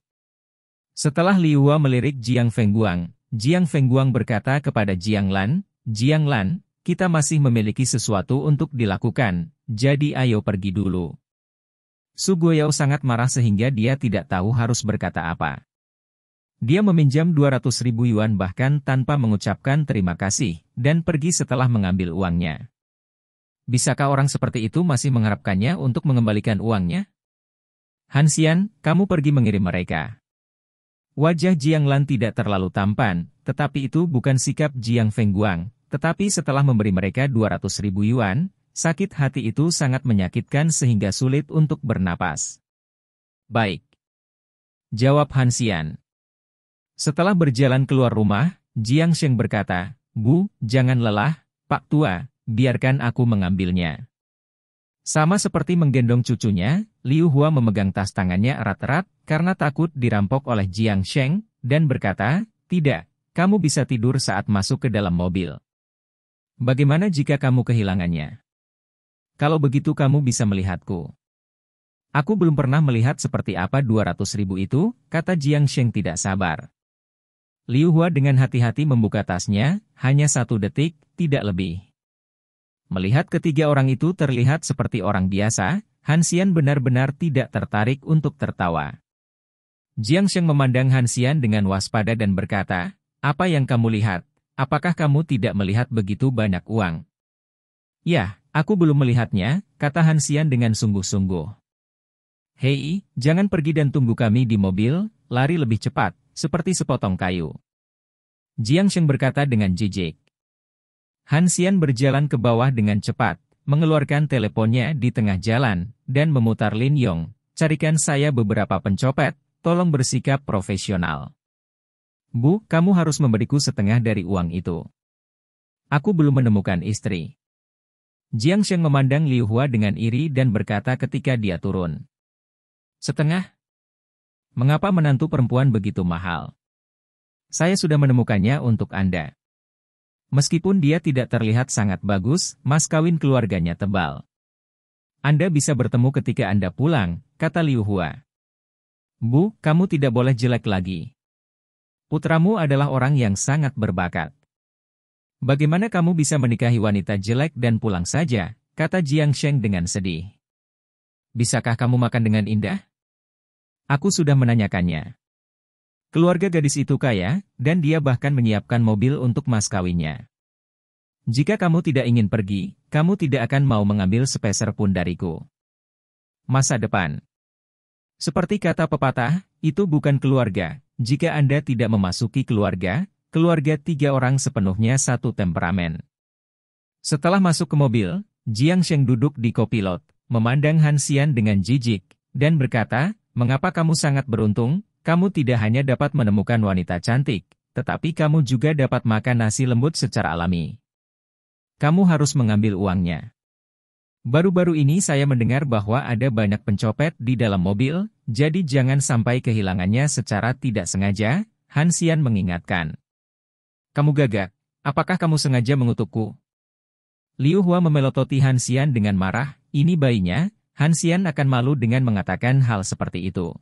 Setelah Liwa melirik Jiang Fengguang, Jiang Fengguang berkata kepada Jiang Lan, Jiang Lan, kita masih memiliki sesuatu untuk dilakukan, jadi ayo pergi dulu. Su Guoyao sangat marah sehingga dia tidak tahu harus berkata apa. Dia meminjam 200 ribu yuan bahkan tanpa mengucapkan terima kasih, dan pergi setelah mengambil uangnya. Bisakah orang seperti itu masih mengharapkannya untuk mengembalikan uangnya? Hansian, kamu pergi mengirim mereka. Wajah Jiang Lan tidak terlalu tampan, tetapi itu bukan sikap Jiang Fengguang, tetapi setelah memberi mereka 200 ribu yuan, sakit hati itu sangat menyakitkan sehingga sulit untuk bernapas. Baik. Jawab Hansian. Setelah berjalan keluar rumah, Jiang Sheng berkata, Bu, jangan lelah, Pak Tua, biarkan aku mengambilnya. Sama seperti menggendong cucunya, Liu Hua memegang tas tangannya erat-erat karena takut dirampok oleh Jiang Sheng, dan berkata, Tidak, kamu bisa tidur saat masuk ke dalam mobil. Bagaimana jika kamu kehilangannya? Kalau begitu kamu bisa melihatku. Aku belum pernah melihat seperti apa 200 ribu itu, kata Jiang Sheng tidak sabar. Liu Hua dengan hati-hati membuka tasnya, hanya satu detik, tidak lebih. Melihat ketiga orang itu terlihat seperti orang biasa, Hansian benar-benar tidak tertarik untuk tertawa. Jiang Sheng memandang Hansian dengan waspada dan berkata, apa yang kamu lihat? Apakah kamu tidak melihat begitu banyak uang? Ya, aku belum melihatnya, kata Hansian dengan sungguh-sungguh. Hei, jangan pergi dan tunggu kami di mobil, lari lebih cepat, seperti sepotong kayu. Jiang Sheng berkata dengan jijik. Han Xian berjalan ke bawah dengan cepat, mengeluarkan teleponnya di tengah jalan, dan memutar Lin Yong, carikan saya beberapa pencopet, tolong bersikap profesional. Bu, kamu harus memberiku setengah dari uang itu. Aku belum menemukan istri. Jiang Sheng memandang Liu Hua dengan iri dan berkata ketika dia turun. Setengah? Mengapa menantu perempuan begitu mahal? Saya sudah menemukannya untuk Anda. Meskipun dia tidak terlihat sangat bagus, mas kawin keluarganya tebal. Anda bisa bertemu ketika Anda pulang, kata Liu Hua. Bu, kamu tidak boleh jelek lagi. Putramu adalah orang yang sangat berbakat. Bagaimana kamu bisa menikahi wanita jelek dan pulang saja, kata Jiang Sheng dengan sedih. Bisakah kamu makan dengan indah? Aku sudah menanyakannya. Keluarga gadis itu kaya, dan dia bahkan menyiapkan mobil untuk mas kawinnya. Jika kamu tidak ingin pergi, kamu tidak akan mau mengambil sepeser pun dariku. Masa depan Seperti kata pepatah, itu bukan keluarga. Jika Anda tidak memasuki keluarga, keluarga tiga orang sepenuhnya satu temperamen. Setelah masuk ke mobil, Jiang Sheng duduk di kopilot, memandang Hansian dengan jijik, dan berkata, Mengapa kamu sangat beruntung? Kamu tidak hanya dapat menemukan wanita cantik, tetapi kamu juga dapat makan nasi lembut secara alami. Kamu harus mengambil uangnya. Baru-baru ini saya mendengar bahwa ada banyak pencopet di dalam mobil, jadi jangan sampai kehilangannya secara tidak sengaja, Hansian mengingatkan. Kamu gagak, apakah kamu sengaja mengutukku? Liu Hua memelototi Hansian dengan marah, ini bayinya, Hansian akan malu dengan mengatakan hal seperti itu.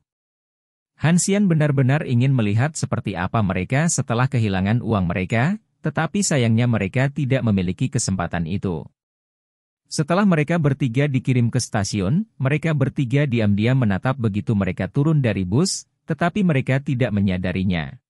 Hansian benar-benar ingin melihat seperti apa mereka setelah kehilangan uang mereka, tetapi sayangnya mereka tidak memiliki kesempatan itu. Setelah mereka bertiga dikirim ke stasiun, mereka bertiga diam-diam menatap begitu mereka turun dari bus, tetapi mereka tidak menyadarinya.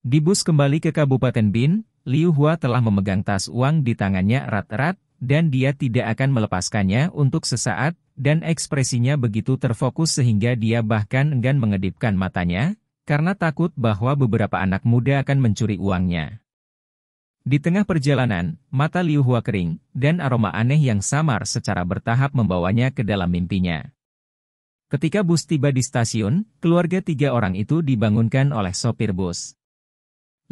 Di bus kembali ke Kabupaten Bin, Liu Hua telah memegang tas uang di tangannya erat-erat, dan dia tidak akan melepaskannya untuk sesaat, dan ekspresinya begitu terfokus sehingga dia bahkan enggan mengedipkan matanya, karena takut bahwa beberapa anak muda akan mencuri uangnya. Di tengah perjalanan, mata Liu Hua kering, dan aroma aneh yang samar secara bertahap membawanya ke dalam mimpinya. Ketika bus tiba di stasiun, keluarga tiga orang itu dibangunkan oleh sopir bus.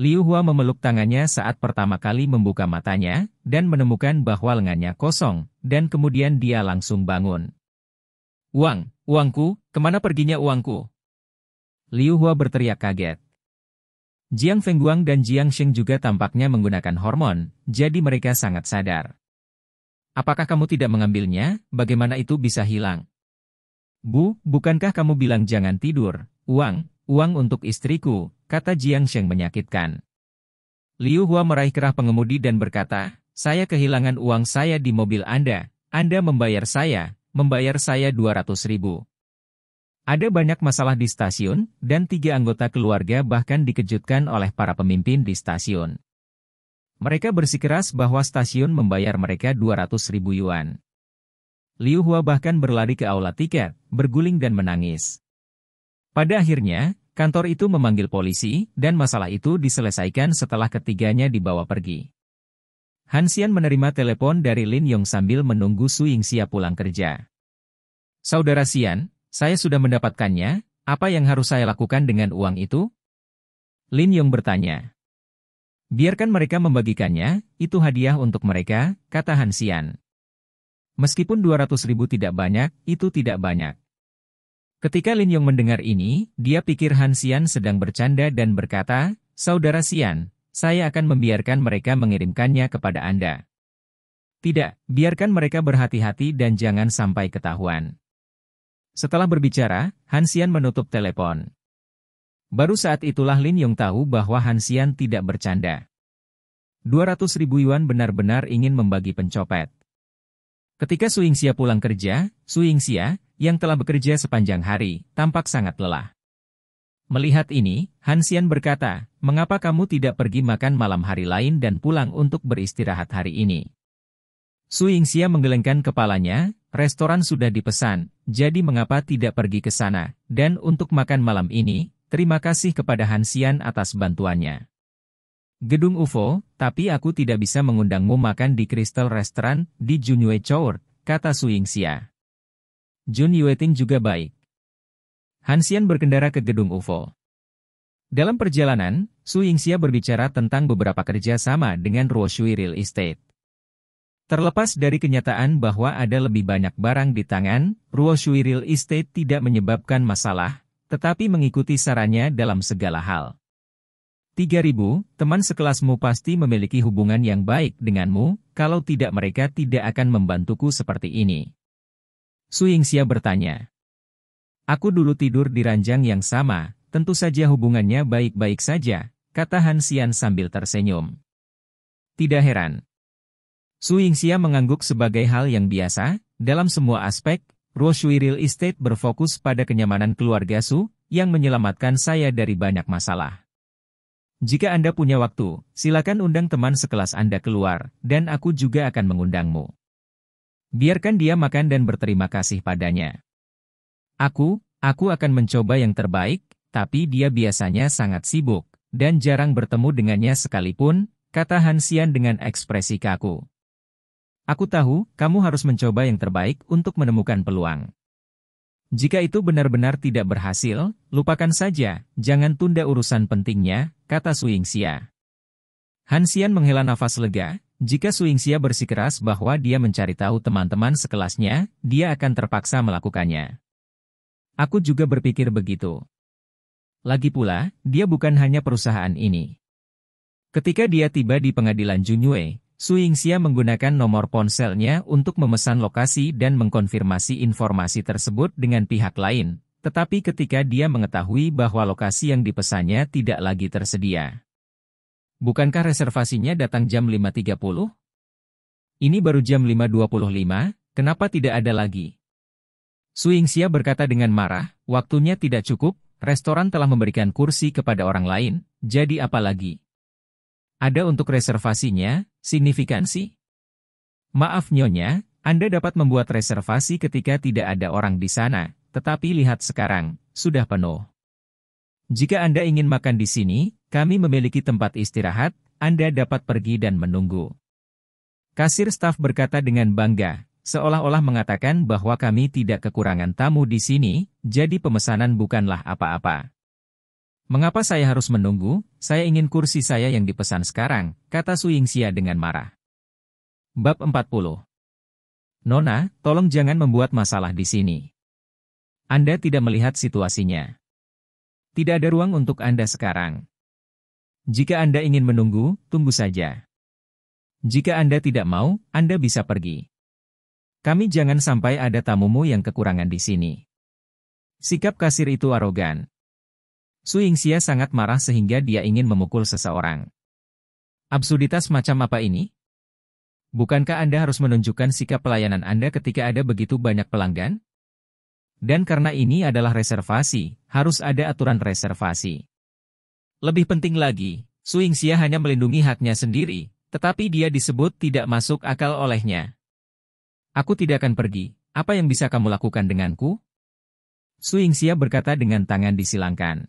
Liu Hua memeluk tangannya saat pertama kali membuka matanya, dan menemukan bahwa lengannya kosong, dan kemudian dia langsung bangun. Uang, uangku, kemana perginya uangku? Liu Hua berteriak kaget. Jiang Fengguang dan Jiang Sheng juga tampaknya menggunakan hormon, jadi mereka sangat sadar. Apakah kamu tidak mengambilnya, bagaimana itu bisa hilang? Bu, bukankah kamu bilang jangan tidur, uang, uang untuk istriku, kata Jiang Sheng menyakitkan. Liu Hua meraih kerah pengemudi dan berkata, saya kehilangan uang saya di mobil Anda, Anda membayar saya, membayar saya 200 ribu. Ada banyak masalah di stasiun, dan tiga anggota keluarga bahkan dikejutkan oleh para pemimpin di stasiun. Mereka bersikeras bahwa stasiun membayar mereka 200 ribu yuan. Liu Hua bahkan berlari ke aula tiket, berguling dan menangis. Pada akhirnya, Kantor itu memanggil polisi, dan masalah itu diselesaikan setelah ketiganya dibawa pergi. Hansian menerima telepon dari Lin Yong sambil menunggu Su Yingxia pulang kerja. Saudara Sian, saya sudah mendapatkannya, apa yang harus saya lakukan dengan uang itu? Lin Yong bertanya. Biarkan mereka membagikannya, itu hadiah untuk mereka, kata Hansian. Meskipun 200 ribu tidak banyak, itu tidak banyak. Ketika Lin Yong mendengar ini, dia pikir Han Xian sedang bercanda dan berkata, Saudara Xian, saya akan membiarkan mereka mengirimkannya kepada Anda. Tidak, biarkan mereka berhati-hati dan jangan sampai ketahuan. Setelah berbicara, Han Xian menutup telepon. Baru saat itulah Lin Yong tahu bahwa Han Xian tidak bercanda. 200 ribu yuan benar-benar ingin membagi pencopet. Ketika Su Yingxia pulang kerja, Su Yingxia, yang telah bekerja sepanjang hari, tampak sangat lelah. Melihat ini, Hansian berkata, mengapa kamu tidak pergi makan malam hari lain dan pulang untuk beristirahat hari ini? Su Yingxia menggelengkan kepalanya, restoran sudah dipesan, jadi mengapa tidak pergi ke sana, dan untuk makan malam ini, terima kasih kepada Hansian atas bantuannya. Gedung UFO, tapi aku tidak bisa mengundangmu makan di Crystal Restaurant di Junyue Chowr, kata Su Yingxia. Jun Yueting juga baik. Hansian berkendara ke gedung UFO. Dalam perjalanan, Su Yingxia berbicara tentang beberapa kerjasama dengan Ruoshui Real Estate. Terlepas dari kenyataan bahwa ada lebih banyak barang di tangan, Ruoshui Real Estate tidak menyebabkan masalah, tetapi mengikuti sarannya dalam segala hal. 3000, teman sekelasmu pasti memiliki hubungan yang baik denganmu, kalau tidak mereka tidak akan membantuku seperti ini. Su Yingxia bertanya. Aku dulu tidur di ranjang yang sama, tentu saja hubungannya baik-baik saja, kata Han Xian sambil tersenyum. Tidak heran. Su Yingxia mengangguk sebagai hal yang biasa, dalam semua aspek, Roshui Real Estate berfokus pada kenyamanan keluarga Su, yang menyelamatkan saya dari banyak masalah. Jika Anda punya waktu, silakan undang teman sekelas Anda keluar, dan aku juga akan mengundangmu. Biarkan dia makan dan berterima kasih padanya. Aku, aku akan mencoba yang terbaik, tapi dia biasanya sangat sibuk, dan jarang bertemu dengannya sekalipun, kata Hansian dengan ekspresi kaku. Aku tahu, kamu harus mencoba yang terbaik untuk menemukan peluang. Jika itu benar-benar tidak berhasil, lupakan saja, jangan tunda urusan pentingnya, kata Suingxia. Hansian menghela nafas lega, jika Suingsia bersikeras bahwa dia mencari tahu teman-teman sekelasnya, dia akan terpaksa melakukannya. Aku juga berpikir begitu. Lagi pula, dia bukan hanya perusahaan ini. Ketika dia tiba di pengadilan Junyue, Suingsia menggunakan nomor ponselnya untuk memesan lokasi dan mengkonfirmasi informasi tersebut dengan pihak lain, tetapi ketika dia mengetahui bahwa lokasi yang dipesannya tidak lagi tersedia, Bukankah reservasinya datang jam 5.30? Ini baru jam 5.25, kenapa tidak ada lagi? Suingsia berkata dengan marah, waktunya tidak cukup, restoran telah memberikan kursi kepada orang lain, jadi apa lagi? Ada untuk reservasinya, signifikansi? Maaf Nyonya, Anda dapat membuat reservasi ketika tidak ada orang di sana, tetapi lihat sekarang, sudah penuh. Jika Anda ingin makan di sini, kami memiliki tempat istirahat, Anda dapat pergi dan menunggu. Kasir staf berkata dengan bangga, seolah-olah mengatakan bahwa kami tidak kekurangan tamu di sini, jadi pemesanan bukanlah apa-apa. Mengapa saya harus menunggu? Saya ingin kursi saya yang dipesan sekarang, kata Su Yingxia dengan marah. Bab 40 Nona, tolong jangan membuat masalah di sini. Anda tidak melihat situasinya. Tidak ada ruang untuk Anda sekarang. Jika Anda ingin menunggu, tunggu saja. Jika Anda tidak mau, Anda bisa pergi. Kami jangan sampai ada tamumu yang kekurangan di sini. Sikap kasir itu arogan. Su Yingxia sangat marah sehingga dia ingin memukul seseorang. Absurditas macam apa ini? Bukankah Anda harus menunjukkan sikap pelayanan Anda ketika ada begitu banyak pelanggan? Dan karena ini adalah reservasi, harus ada aturan reservasi. Lebih penting lagi, Suing Xia hanya melindungi haknya sendiri, tetapi dia disebut tidak masuk akal olehnya. Aku tidak akan pergi, apa yang bisa kamu lakukan denganku? Suing Xia berkata dengan tangan disilangkan.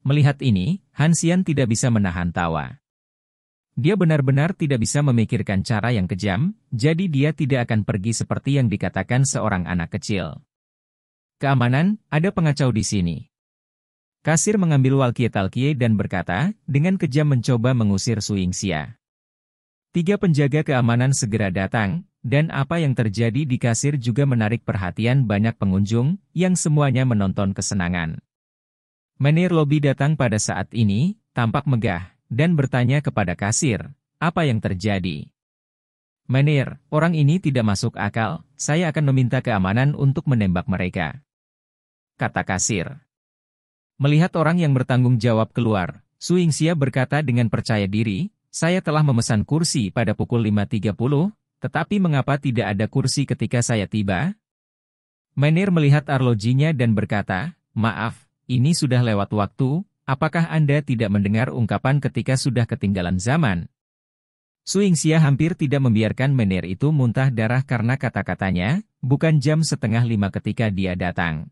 Melihat ini, Han Xian tidak bisa menahan tawa. Dia benar-benar tidak bisa memikirkan cara yang kejam, jadi dia tidak akan pergi seperti yang dikatakan seorang anak kecil. Keamanan, ada pengacau di sini. Kasir mengambil walkie-talkie dan berkata, dengan kejam mencoba mengusir Suingsia. Tiga penjaga keamanan segera datang, dan apa yang terjadi di kasir juga menarik perhatian banyak pengunjung, yang semuanya menonton kesenangan. Menir Lobby datang pada saat ini, tampak megah, dan bertanya kepada kasir, apa yang terjadi? Menir, orang ini tidak masuk akal, saya akan meminta keamanan untuk menembak mereka kata kasir. Melihat orang yang bertanggung jawab keluar, Su Yingxia berkata dengan percaya diri, saya telah memesan kursi pada pukul 5.30, tetapi mengapa tidak ada kursi ketika saya tiba? Menir melihat arlojinya dan berkata, maaf, ini sudah lewat waktu, apakah Anda tidak mendengar ungkapan ketika sudah ketinggalan zaman? Su Yingxia hampir tidak membiarkan Menir itu muntah darah karena kata-katanya, bukan jam setengah lima ketika dia datang.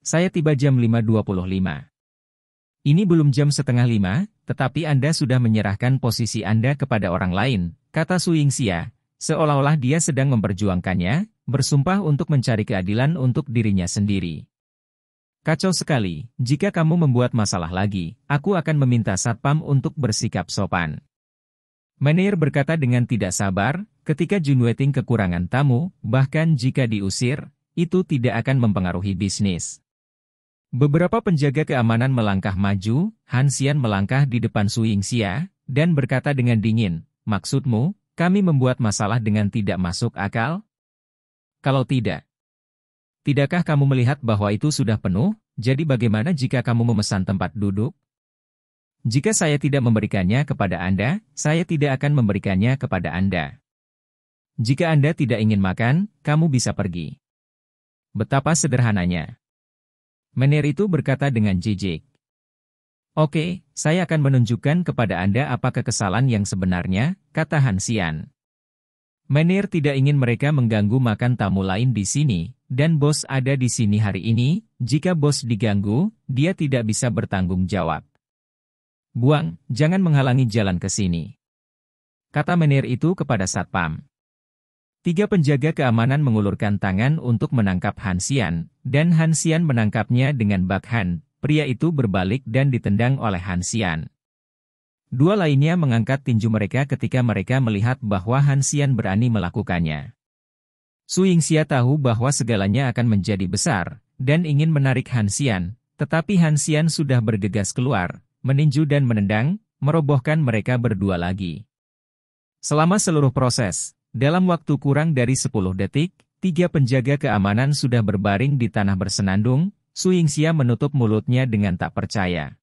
Saya tiba jam 5.25. Ini belum jam setengah lima, tetapi Anda sudah menyerahkan posisi Anda kepada orang lain, kata Su Yingxia, seolah-olah dia sedang memperjuangkannya, bersumpah untuk mencari keadilan untuk dirinya sendiri. Kacau sekali, jika kamu membuat masalah lagi, aku akan meminta Satpam untuk bersikap sopan. Menir berkata dengan tidak sabar, ketika Jun Weting kekurangan tamu, bahkan jika diusir, itu tidak akan mempengaruhi bisnis. Beberapa penjaga keamanan melangkah maju, Hansian melangkah di depan Su Yingxia, dan berkata dengan dingin, Maksudmu, kami membuat masalah dengan tidak masuk akal? Kalau tidak, tidakkah kamu melihat bahwa itu sudah penuh, jadi bagaimana jika kamu memesan tempat duduk? Jika saya tidak memberikannya kepada Anda, saya tidak akan memberikannya kepada Anda. Jika Anda tidak ingin makan, kamu bisa pergi. Betapa sederhananya. Menir itu berkata dengan jijik. Oke, saya akan menunjukkan kepada Anda apa kekesalan yang sebenarnya, kata Hansian. Menir tidak ingin mereka mengganggu makan tamu lain di sini, dan bos ada di sini hari ini, jika bos diganggu, dia tidak bisa bertanggung jawab. Buang, jangan menghalangi jalan ke sini. Kata menir itu kepada Satpam. Tiga penjaga keamanan mengulurkan tangan untuk menangkap Hansian, dan Hansian menangkapnya dengan bakhan. Pria itu berbalik dan ditendang oleh Hansian. Dua lainnya mengangkat tinju mereka ketika mereka melihat bahwa Hansian berani melakukannya. Su Yingxia tahu bahwa segalanya akan menjadi besar, dan ingin menarik Hansian, tetapi Hansian sudah bergegas keluar, meninju dan menendang, merobohkan mereka berdua lagi. Selama seluruh proses, dalam waktu kurang dari 10 detik, tiga penjaga keamanan sudah berbaring di tanah bersenandung, Su Yingxia menutup mulutnya dengan tak percaya.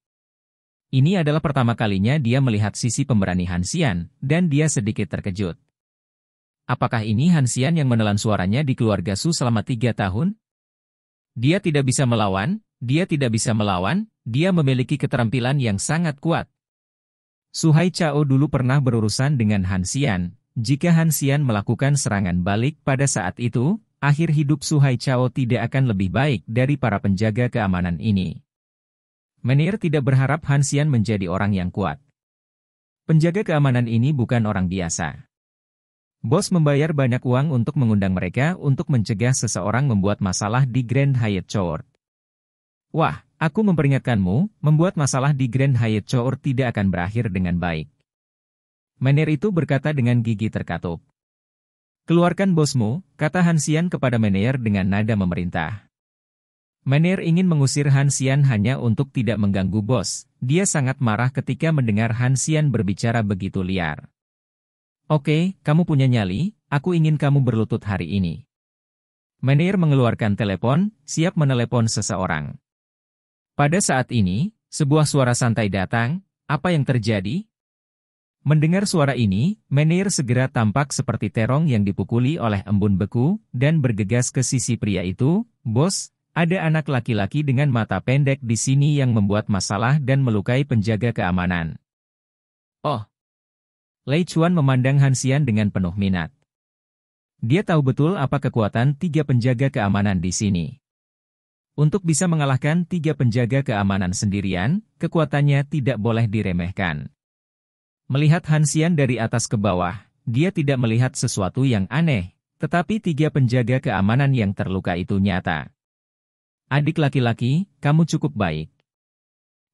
Ini adalah pertama kalinya dia melihat sisi pemberani Hansian, dan dia sedikit terkejut. Apakah ini Hansian yang menelan suaranya di keluarga Su selama tiga tahun? Dia tidak bisa melawan, dia tidak bisa melawan, dia memiliki keterampilan yang sangat kuat. Suhai Chao dulu pernah berurusan dengan Hansian, jika Hansian melakukan serangan balik pada saat itu, akhir hidup Suhai Chao tidak akan lebih baik dari para penjaga keamanan ini. Menir tidak berharap Hansian menjadi orang yang kuat. Penjaga keamanan ini bukan orang biasa. Bos membayar banyak uang untuk mengundang mereka untuk mencegah seseorang membuat masalah di Grand Hyatt Chord. Wah, aku memperingatkanmu, membuat masalah di Grand Hyatt Chord tidak akan berakhir dengan baik. Menir itu berkata dengan gigi terkatup. Keluarkan bosmu, kata Hansian kepada Menir dengan nada memerintah. Menir ingin mengusir Hansian hanya untuk tidak mengganggu bos. Dia sangat marah ketika mendengar Hansian berbicara begitu liar. Oke, kamu punya nyali, aku ingin kamu berlutut hari ini. Menir mengeluarkan telepon, siap menelepon seseorang. Pada saat ini, sebuah suara santai datang, apa yang terjadi? Mendengar suara ini, Menir segera tampak seperti terong yang dipukuli oleh embun beku, dan bergegas ke sisi pria itu, Bos, ada anak laki-laki dengan mata pendek di sini yang membuat masalah dan melukai penjaga keamanan. Oh. Lei Chuan memandang Hansian dengan penuh minat. Dia tahu betul apa kekuatan tiga penjaga keamanan di sini. Untuk bisa mengalahkan tiga penjaga keamanan sendirian, kekuatannya tidak boleh diremehkan. Melihat Hansian dari atas ke bawah, dia tidak melihat sesuatu yang aneh, tetapi tiga penjaga keamanan yang terluka itu nyata. Adik laki-laki, kamu cukup baik.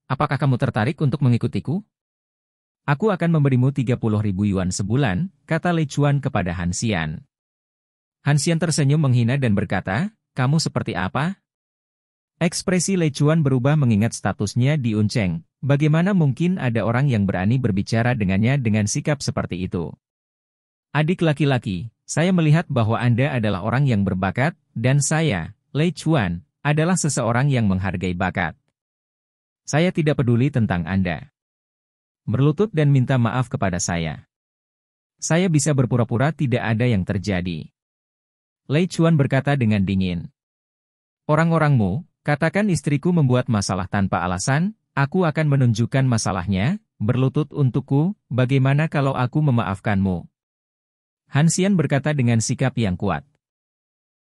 Apakah kamu tertarik untuk mengikutiku? Aku akan memberimu 30 ribu yuan sebulan, kata Lei Chuan kepada Hansian. Hansian tersenyum menghina dan berkata, kamu seperti apa? Ekspresi Lei Chuan berubah mengingat statusnya di Unceng, Bagaimana mungkin ada orang yang berani berbicara dengannya dengan sikap seperti itu? Adik laki-laki, saya melihat bahwa Anda adalah orang yang berbakat, dan saya, Lei Chuan, adalah seseorang yang menghargai bakat. Saya tidak peduli tentang Anda. Berlutut dan minta maaf kepada saya. Saya bisa berpura-pura tidak ada yang terjadi. Lei Chuan berkata dengan dingin. Orang-orangmu, katakan istriku membuat masalah tanpa alasan, Aku akan menunjukkan masalahnya, berlutut untukku, bagaimana kalau aku memaafkanmu? Hansian berkata dengan sikap yang kuat.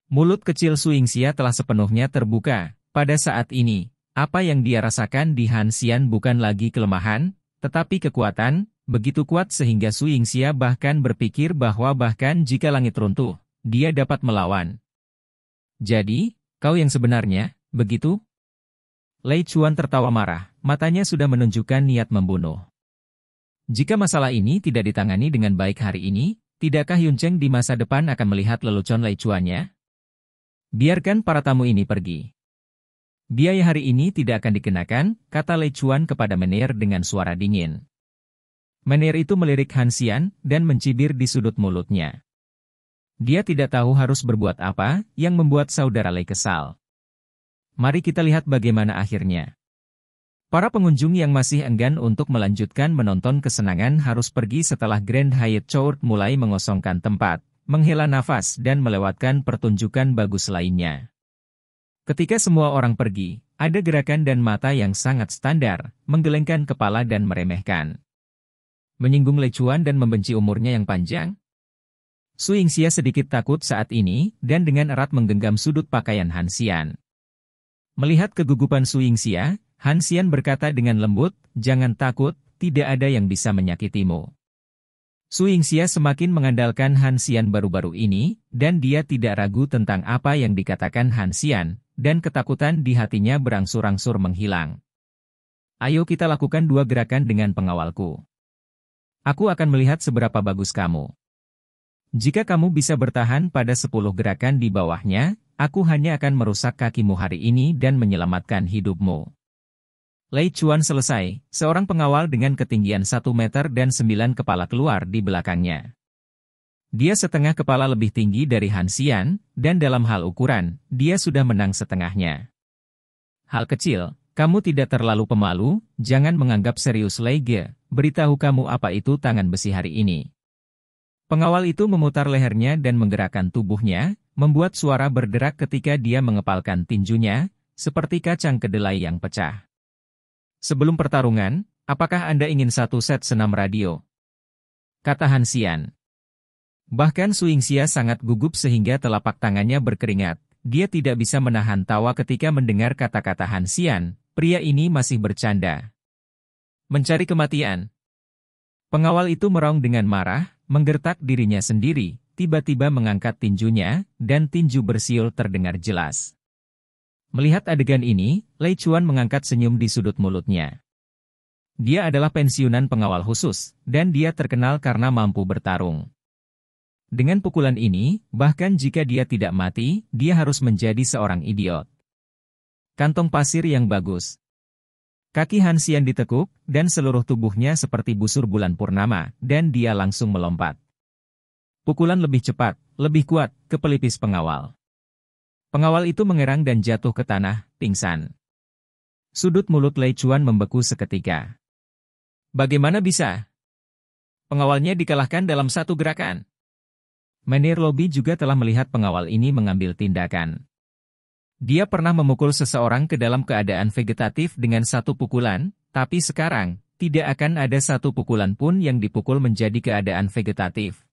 Mulut kecil Suingsia telah sepenuhnya terbuka. Pada saat ini, apa yang dia rasakan di Hansian bukan lagi kelemahan, tetapi kekuatan, begitu kuat sehingga Suingsia bahkan berpikir bahwa bahkan jika langit runtuh, dia dapat melawan. Jadi, kau yang sebenarnya, begitu? Lei Chuan tertawa marah, matanya sudah menunjukkan niat membunuh. Jika masalah ini tidak ditangani dengan baik hari ini, tidakkah Yun Cheng di masa depan akan melihat lelucon Lei Cuan-nya? Biarkan para tamu ini pergi. Biaya hari ini tidak akan dikenakan, kata Lei Chuan kepada Menir dengan suara dingin. Menir itu melirik Hansian dan mencibir di sudut mulutnya. Dia tidak tahu harus berbuat apa yang membuat saudara Lei kesal. Mari kita lihat bagaimana akhirnya. Para pengunjung yang masih enggan untuk melanjutkan menonton kesenangan harus pergi setelah Grand Hyatt Court mulai mengosongkan tempat, menghela nafas dan melewatkan pertunjukan bagus lainnya. Ketika semua orang pergi, ada gerakan dan mata yang sangat standar, menggelengkan kepala dan meremehkan. Menyinggung lecuan dan membenci umurnya yang panjang? Su Yingxia sedikit takut saat ini, dan dengan erat menggenggam sudut pakaian Hansian. Melihat kegugupan Xia, Han Xian berkata dengan lembut, jangan takut, tidak ada yang bisa menyakitimu. Xia semakin mengandalkan Han Xian baru-baru ini, dan dia tidak ragu tentang apa yang dikatakan Han Xian, dan ketakutan di hatinya berangsur-angsur menghilang. Ayo kita lakukan dua gerakan dengan pengawalku. Aku akan melihat seberapa bagus kamu. Jika kamu bisa bertahan pada 10 gerakan di bawahnya, Aku hanya akan merusak kakimu hari ini dan menyelamatkan hidupmu. Lei Chuan selesai, seorang pengawal dengan ketinggian 1 meter dan 9 kepala keluar di belakangnya. Dia setengah kepala lebih tinggi dari Han Xian, dan dalam hal ukuran, dia sudah menang setengahnya. Hal kecil, kamu tidak terlalu pemalu, jangan menganggap serius Lei Ge, beritahu kamu apa itu tangan besi hari ini. Pengawal itu memutar lehernya dan menggerakkan tubuhnya, Membuat suara berderak ketika dia mengepalkan tinjunya, seperti kacang kedelai yang pecah. Sebelum pertarungan, apakah Anda ingin satu set senam radio? Kata Hansian. Bahkan Suingsia sangat gugup sehingga telapak tangannya berkeringat. Dia tidak bisa menahan tawa ketika mendengar kata-kata Hansian, pria ini masih bercanda. Mencari kematian. Pengawal itu meraung dengan marah, menggertak dirinya sendiri, tiba-tiba mengangkat tinjunya, dan tinju bersiul terdengar jelas. Melihat adegan ini, Lei Chuan mengangkat senyum di sudut mulutnya. Dia adalah pensiunan pengawal khusus, dan dia terkenal karena mampu bertarung. Dengan pukulan ini, bahkan jika dia tidak mati, dia harus menjadi seorang idiot. Kantong pasir yang bagus. Kaki Hansian ditekuk, dan seluruh tubuhnya seperti busur bulan purnama, dan dia langsung melompat. Pukulan lebih cepat, lebih kuat, ke pelipis pengawal. Pengawal itu mengerang dan jatuh ke tanah, pingsan. Sudut mulut Lei Chuan membeku seketika. Bagaimana bisa? Pengawalnya dikalahkan dalam satu gerakan. Menir Lobby juga telah melihat pengawal ini mengambil tindakan. Dia pernah memukul seseorang ke dalam keadaan vegetatif dengan satu pukulan, tapi sekarang, tidak akan ada satu pukulan pun yang dipukul menjadi keadaan vegetatif.